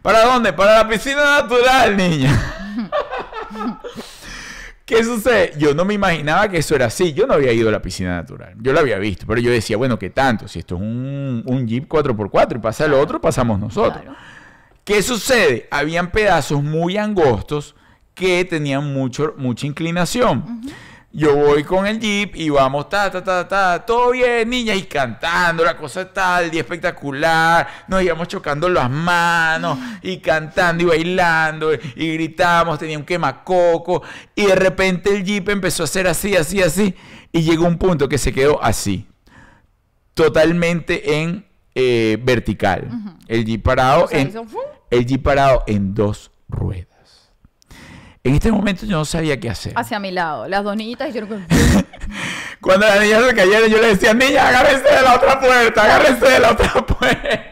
Speaker 1: ¿Para dónde? Para la piscina natural, niña. ¿Qué sucede? Yo no me imaginaba que eso era así. Yo no había ido a la piscina natural. Yo la había visto, pero yo decía, bueno, ¿qué tanto? Si esto es un, Jeep 4x4 y pasa el otro, pasamos nosotros. ¿Qué sucede? Habían pedazos muy angostos que tenían mucho, mucha inclinación yo voy con el jeep y vamos, ta, ta, ta, ta, todo bien, niña, y cantando, la cosa está el día espectacular, nos íbamos chocando las manos y cantando y bailando y gritamos, tenía un quemacoco y de repente el jeep empezó a hacer así, así, así y llegó un punto que se quedó así, totalmente en eh, vertical, el parado en, el jeep parado en dos ruedas. En este momento yo no sabía qué hacer.
Speaker 2: Hacia mi lado, las dos niñitas y yo...
Speaker 1: Cuando las niñas se cayeron, yo le decía, niña, agárrense de la otra puerta, agárrense de la otra puerta.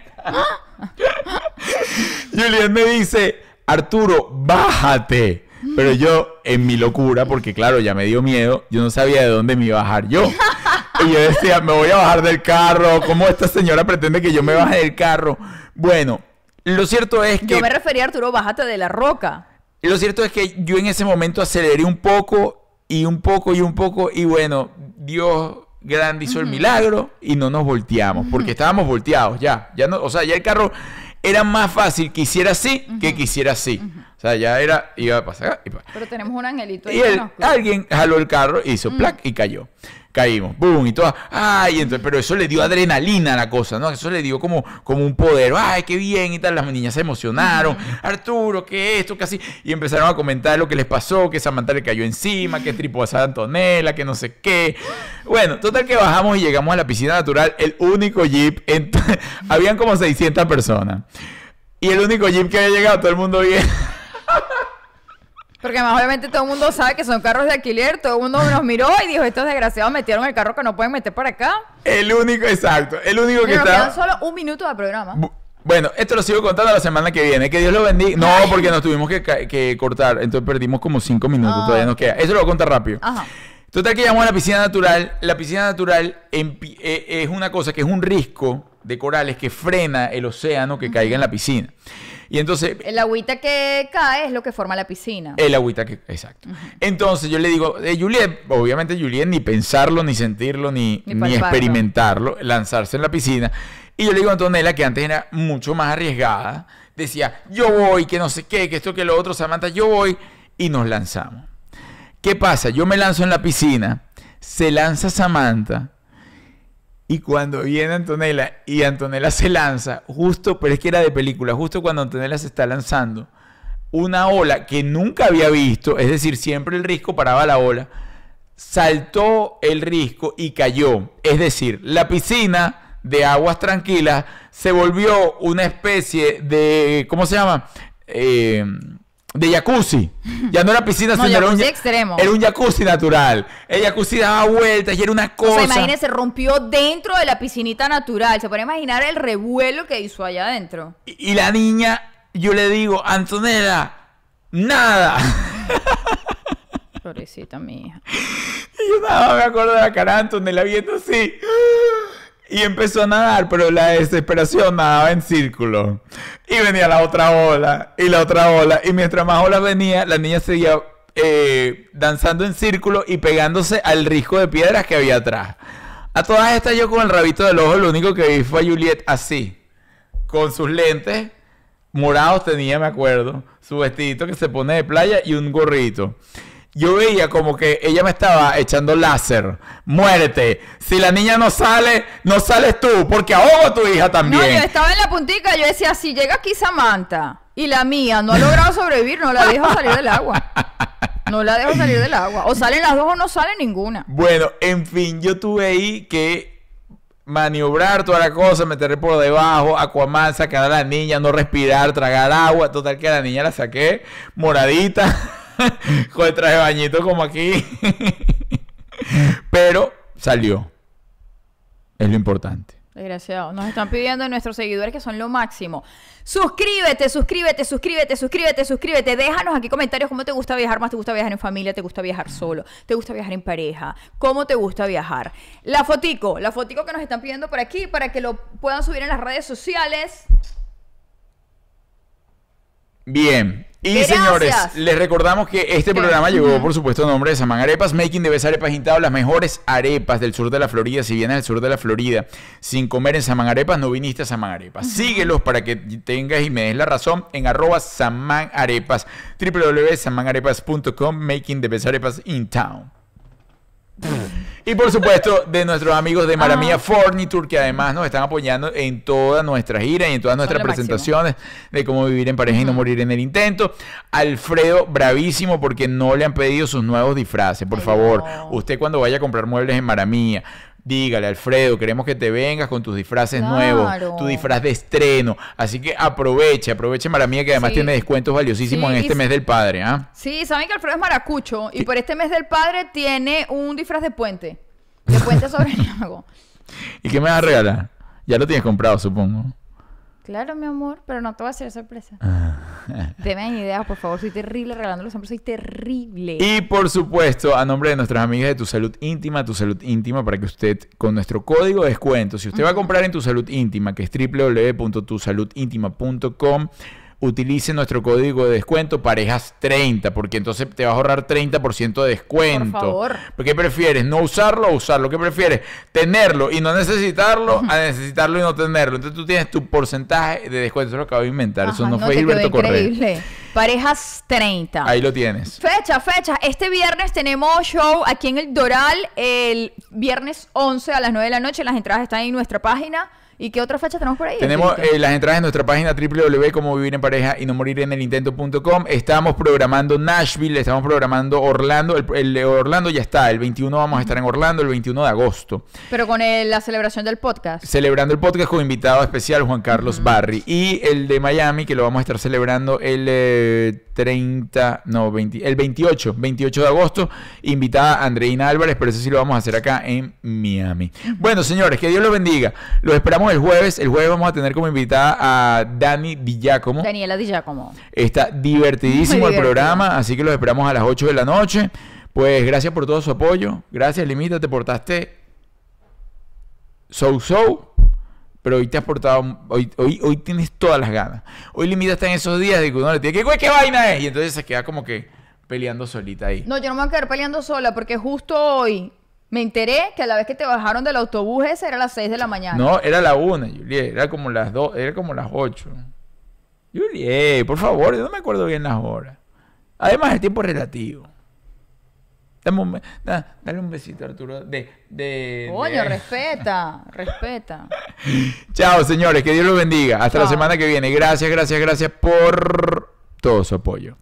Speaker 1: Julián me dice, Arturo, bájate. Pero yo, en mi locura, porque claro, ya me dio miedo, yo no sabía de dónde me iba a bajar yo. Y yo decía, me voy a bajar del carro, ¿cómo esta señora pretende que yo me baje del carro? Bueno, lo cierto es que... Yo me
Speaker 2: refería, Arturo, bájate de la
Speaker 1: roca. Y lo cierto es que yo en ese momento aceleré un poco y un poco y un poco y bueno, Dios grandizó el milagro y no nos volteamos, porque estábamos volteados ya, ya no, o sea, ya el carro era más fácil que hiciera así que quisiera así. O sea, ya era iba a pasar.
Speaker 2: Pero tenemos un angelito y
Speaker 1: alguien jaló el carro y hizo plac y cayó caímos, boom, y todo. ay, entonces, pero eso le dio adrenalina a la cosa, ¿no? Eso le dio como, como un poder, ay, qué bien y tal, las niñas se emocionaron, Arturo, qué esto, ¿Qué así, y empezaron a comentar lo que les pasó, que Samantha le cayó encima, que tripó a Antonella, que no sé qué. Bueno, total que bajamos y llegamos a la piscina natural, el único jeep, habían como 600 personas, y el único jeep que había llegado, todo el mundo bien.
Speaker 2: Porque más obviamente todo el mundo sabe que son carros de alquiler, todo el mundo nos miró y dijo, estos desgraciados metieron el carro que no pueden meter para acá.
Speaker 1: El único, exacto, el único que nos quedan
Speaker 2: solo un minuto de programa.
Speaker 1: bueno, esto lo sigo contando la semana que viene. Que Dios lo bendiga. No, porque nos tuvimos que, que, cortar. Entonces perdimos como cinco minutos. Ah, todavía nos queda. Eso lo voy a contar rápido. Ajá. Total que llamamos a la piscina natural. La piscina natural e, es una cosa que es un risco de corales que frena el océano que caiga en la piscina. Y entonces...
Speaker 2: El agüita que cae es lo que forma la piscina.
Speaker 1: El agüita que... Exacto. Entonces yo le digo, a eh, Juliet, obviamente Juliet ni pensarlo, ni sentirlo, ni, ni experimentarlo, lanzarse en la piscina. Y yo le digo a Antonella, que antes era mucho más arriesgada, decía, yo voy, que no sé qué, que esto, que lo otro, Samantha, yo voy. Y nos lanzamos. ¿Qué pasa? Yo me lanzo en la piscina, se lanza Samantha y cuando viene Antonella y Antonella se lanza, justo, pero es que era de película, justo cuando Antonella se está lanzando, una ola que nunca había visto, es decir, siempre el risco paraba la ola, saltó el risco y cayó. Es decir, la piscina de aguas tranquilas se volvió una especie de, ¿cómo se llama? Eh, de jacuzzi. Ya no era piscina, no, sino era un extremo. Era un jacuzzi natural. El jacuzzi daba vueltas y era una cosa. Se sea,
Speaker 2: Se rompió dentro de la piscinita natural. Se puede imaginar el revuelo que hizo allá adentro.
Speaker 1: Y, la niña, yo le digo, Antonella, nada. Pobrecita mía. Y yo nada me acuerdo de la cara Antonella viendo así. Y empezó a nadar, pero la desesperación nadaba en círculo. Y venía la otra ola, y la otra ola. Y mientras más olas venía, la niña seguía eh, danzando en círculo y pegándose al risco de piedras que había atrás. A todas estas yo con el rabito del ojo, lo único que vi fue a Juliet así, con sus lentes morados tenía, me acuerdo, su vestidito que se pone de playa y un gorrito yo veía como que ella me estaba echando láser. Muérete. Si la niña no sale, no sales tú, porque ahogo a tu hija también. No, yo
Speaker 2: estaba en la puntica, yo decía, si llega aquí Samantha y la mía no ha logrado sobrevivir, no la dejo salir del agua. No la dejo salir del agua. O salen las dos o no sale ninguna.
Speaker 1: Bueno, en fin, yo tuve ahí que maniobrar toda la cosa, meterle por debajo, Aquaman, sacar a la niña, no respirar, tragar agua. Total que a la niña la saqué moradita con el traje bañito como aquí. Pero salió. Es lo importante.
Speaker 2: Desgraciado. Nos están pidiendo nuestros seguidores que son lo máximo. Suscríbete, suscríbete, suscríbete, suscríbete, suscríbete. Déjanos aquí comentarios cómo te gusta viajar más. ¿Te gusta viajar en familia? ¿Te gusta viajar solo? ¿Te gusta viajar en pareja? ¿Cómo te gusta viajar? La fotico, la fotico que nos están pidiendo por aquí para que lo puedan subir en las redes sociales.
Speaker 1: Bien, y señores, les recordamos que este programa llevó por supuesto, a nombre de Samanarepas, Arepas, Making de Best Arepas Town, las mejores arepas del sur de la Florida. Si vienes al sur de la Florida sin comer en Saman Arepas, no viniste a Saman Arepas. Síguelos para que tengas y me des la razón en arroba www.samanarepas.com, Making the Best Arepas in Town y por supuesto, de nuestros amigos de Maramia Forniture, Furniture, que además nos están apoyando en toda nuestra gira y en todas nuestras presentaciones de cómo vivir en pareja y no morir en el intento. Alfredo, bravísimo, porque no le han pedido sus nuevos disfraces. Por favor, usted cuando vaya a comprar muebles en Maramia, dígale, Alfredo, queremos que te vengas con tus disfraces nuevos, tu disfraz de estreno. Así que aproveche, aproveche Maramía, que además tiene descuentos valiosísimos en este mes del padre. ¿ah?
Speaker 2: Sí, saben que Alfredo es maracucho y por este mes del padre tiene un disfraz de puente, de puente sobre el lago.
Speaker 1: ¿Y qué me vas a regalar? Ya lo tienes comprado, supongo.
Speaker 2: Claro, mi amor, pero no te voy a hacer sorpresa. Ah. Deme ideas, por favor. Soy terrible regalando los soy terrible. Y
Speaker 1: por supuesto, a nombre de nuestras amigas de Tu Salud Íntima, Tu Salud Íntima, para que usted, con nuestro código de descuento, si usted va a comprar en Tu Salud Íntima, que es www.tusaludintima.com, utilice nuestro código de descuento parejas 30, porque entonces te vas a ahorrar 30% de descuento. Por favor. ¿Qué prefieres? ¿No usarlo o usarlo? ¿Qué prefieres? Tenerlo y no necesitarlo a necesitarlo y no tenerlo. Entonces tú tienes tu porcentaje de descuento. Eso lo acabo de inventar. Eso no, fue Gilberto Correa. increíble.
Speaker 2: Parejas 30. Ahí lo tienes. Fecha, fecha. Este viernes tenemos show aquí en el Doral el viernes 11 a las 9 de la noche. Las entradas están en nuestra página. ¿Y qué otra fecha tenemos por ahí? Tenemos
Speaker 1: eh, las entradas en nuestra página pareja y no morir en el intento.com. Estamos programando Nashville, estamos programando Orlando. El, de Orlando ya está, el 21 vamos a estar en Orlando, el 21 de agosto.
Speaker 2: Pero con la celebración del podcast.
Speaker 1: Celebrando el podcast con invitado especial Juan Carlos Barry. Y el de Miami, que lo vamos a estar celebrando el 30, eh, no, el 28, 28 de agosto. Invitada Andreina Álvarez, pero eso sí lo vamos a hacer acá en Miami. Bueno, señores, que Dios los bendiga. Los esperamos el jueves. El jueves vamos a tener como invitada a Dani Di Giacomo.
Speaker 2: Daniela Di Giacomo.
Speaker 1: Está divertidísimo el programa, así que los esperamos a las 8 de la noche. Pues gracias por todo su apoyo. Gracias, Limita, te portaste so so. Pero hoy te has portado, hoy, hoy, hoy tienes todas las ganas. Hoy Limita está en esos días de que uno le tiene que, ¿qué vaina es? Y entonces se queda como que peleando solita ahí.
Speaker 2: No, yo no me voy a quedar peleando sola porque justo hoy me enteré que a la vez que te bajaron del autobús era a las 6 de la mañana. No,
Speaker 1: era la 1, Juliet. Era como las 2, era como las 8. Juliet, por favor, yo no me acuerdo bien las horas. Además, el tiempo es relativo. Dame dale un besito, Arturo. De, Coño, respeta,
Speaker 2: respeta.
Speaker 1: Chao, señores. Que Dios los bendiga. Hasta la semana que viene. Gracias, gracias, gracias por todo su apoyo.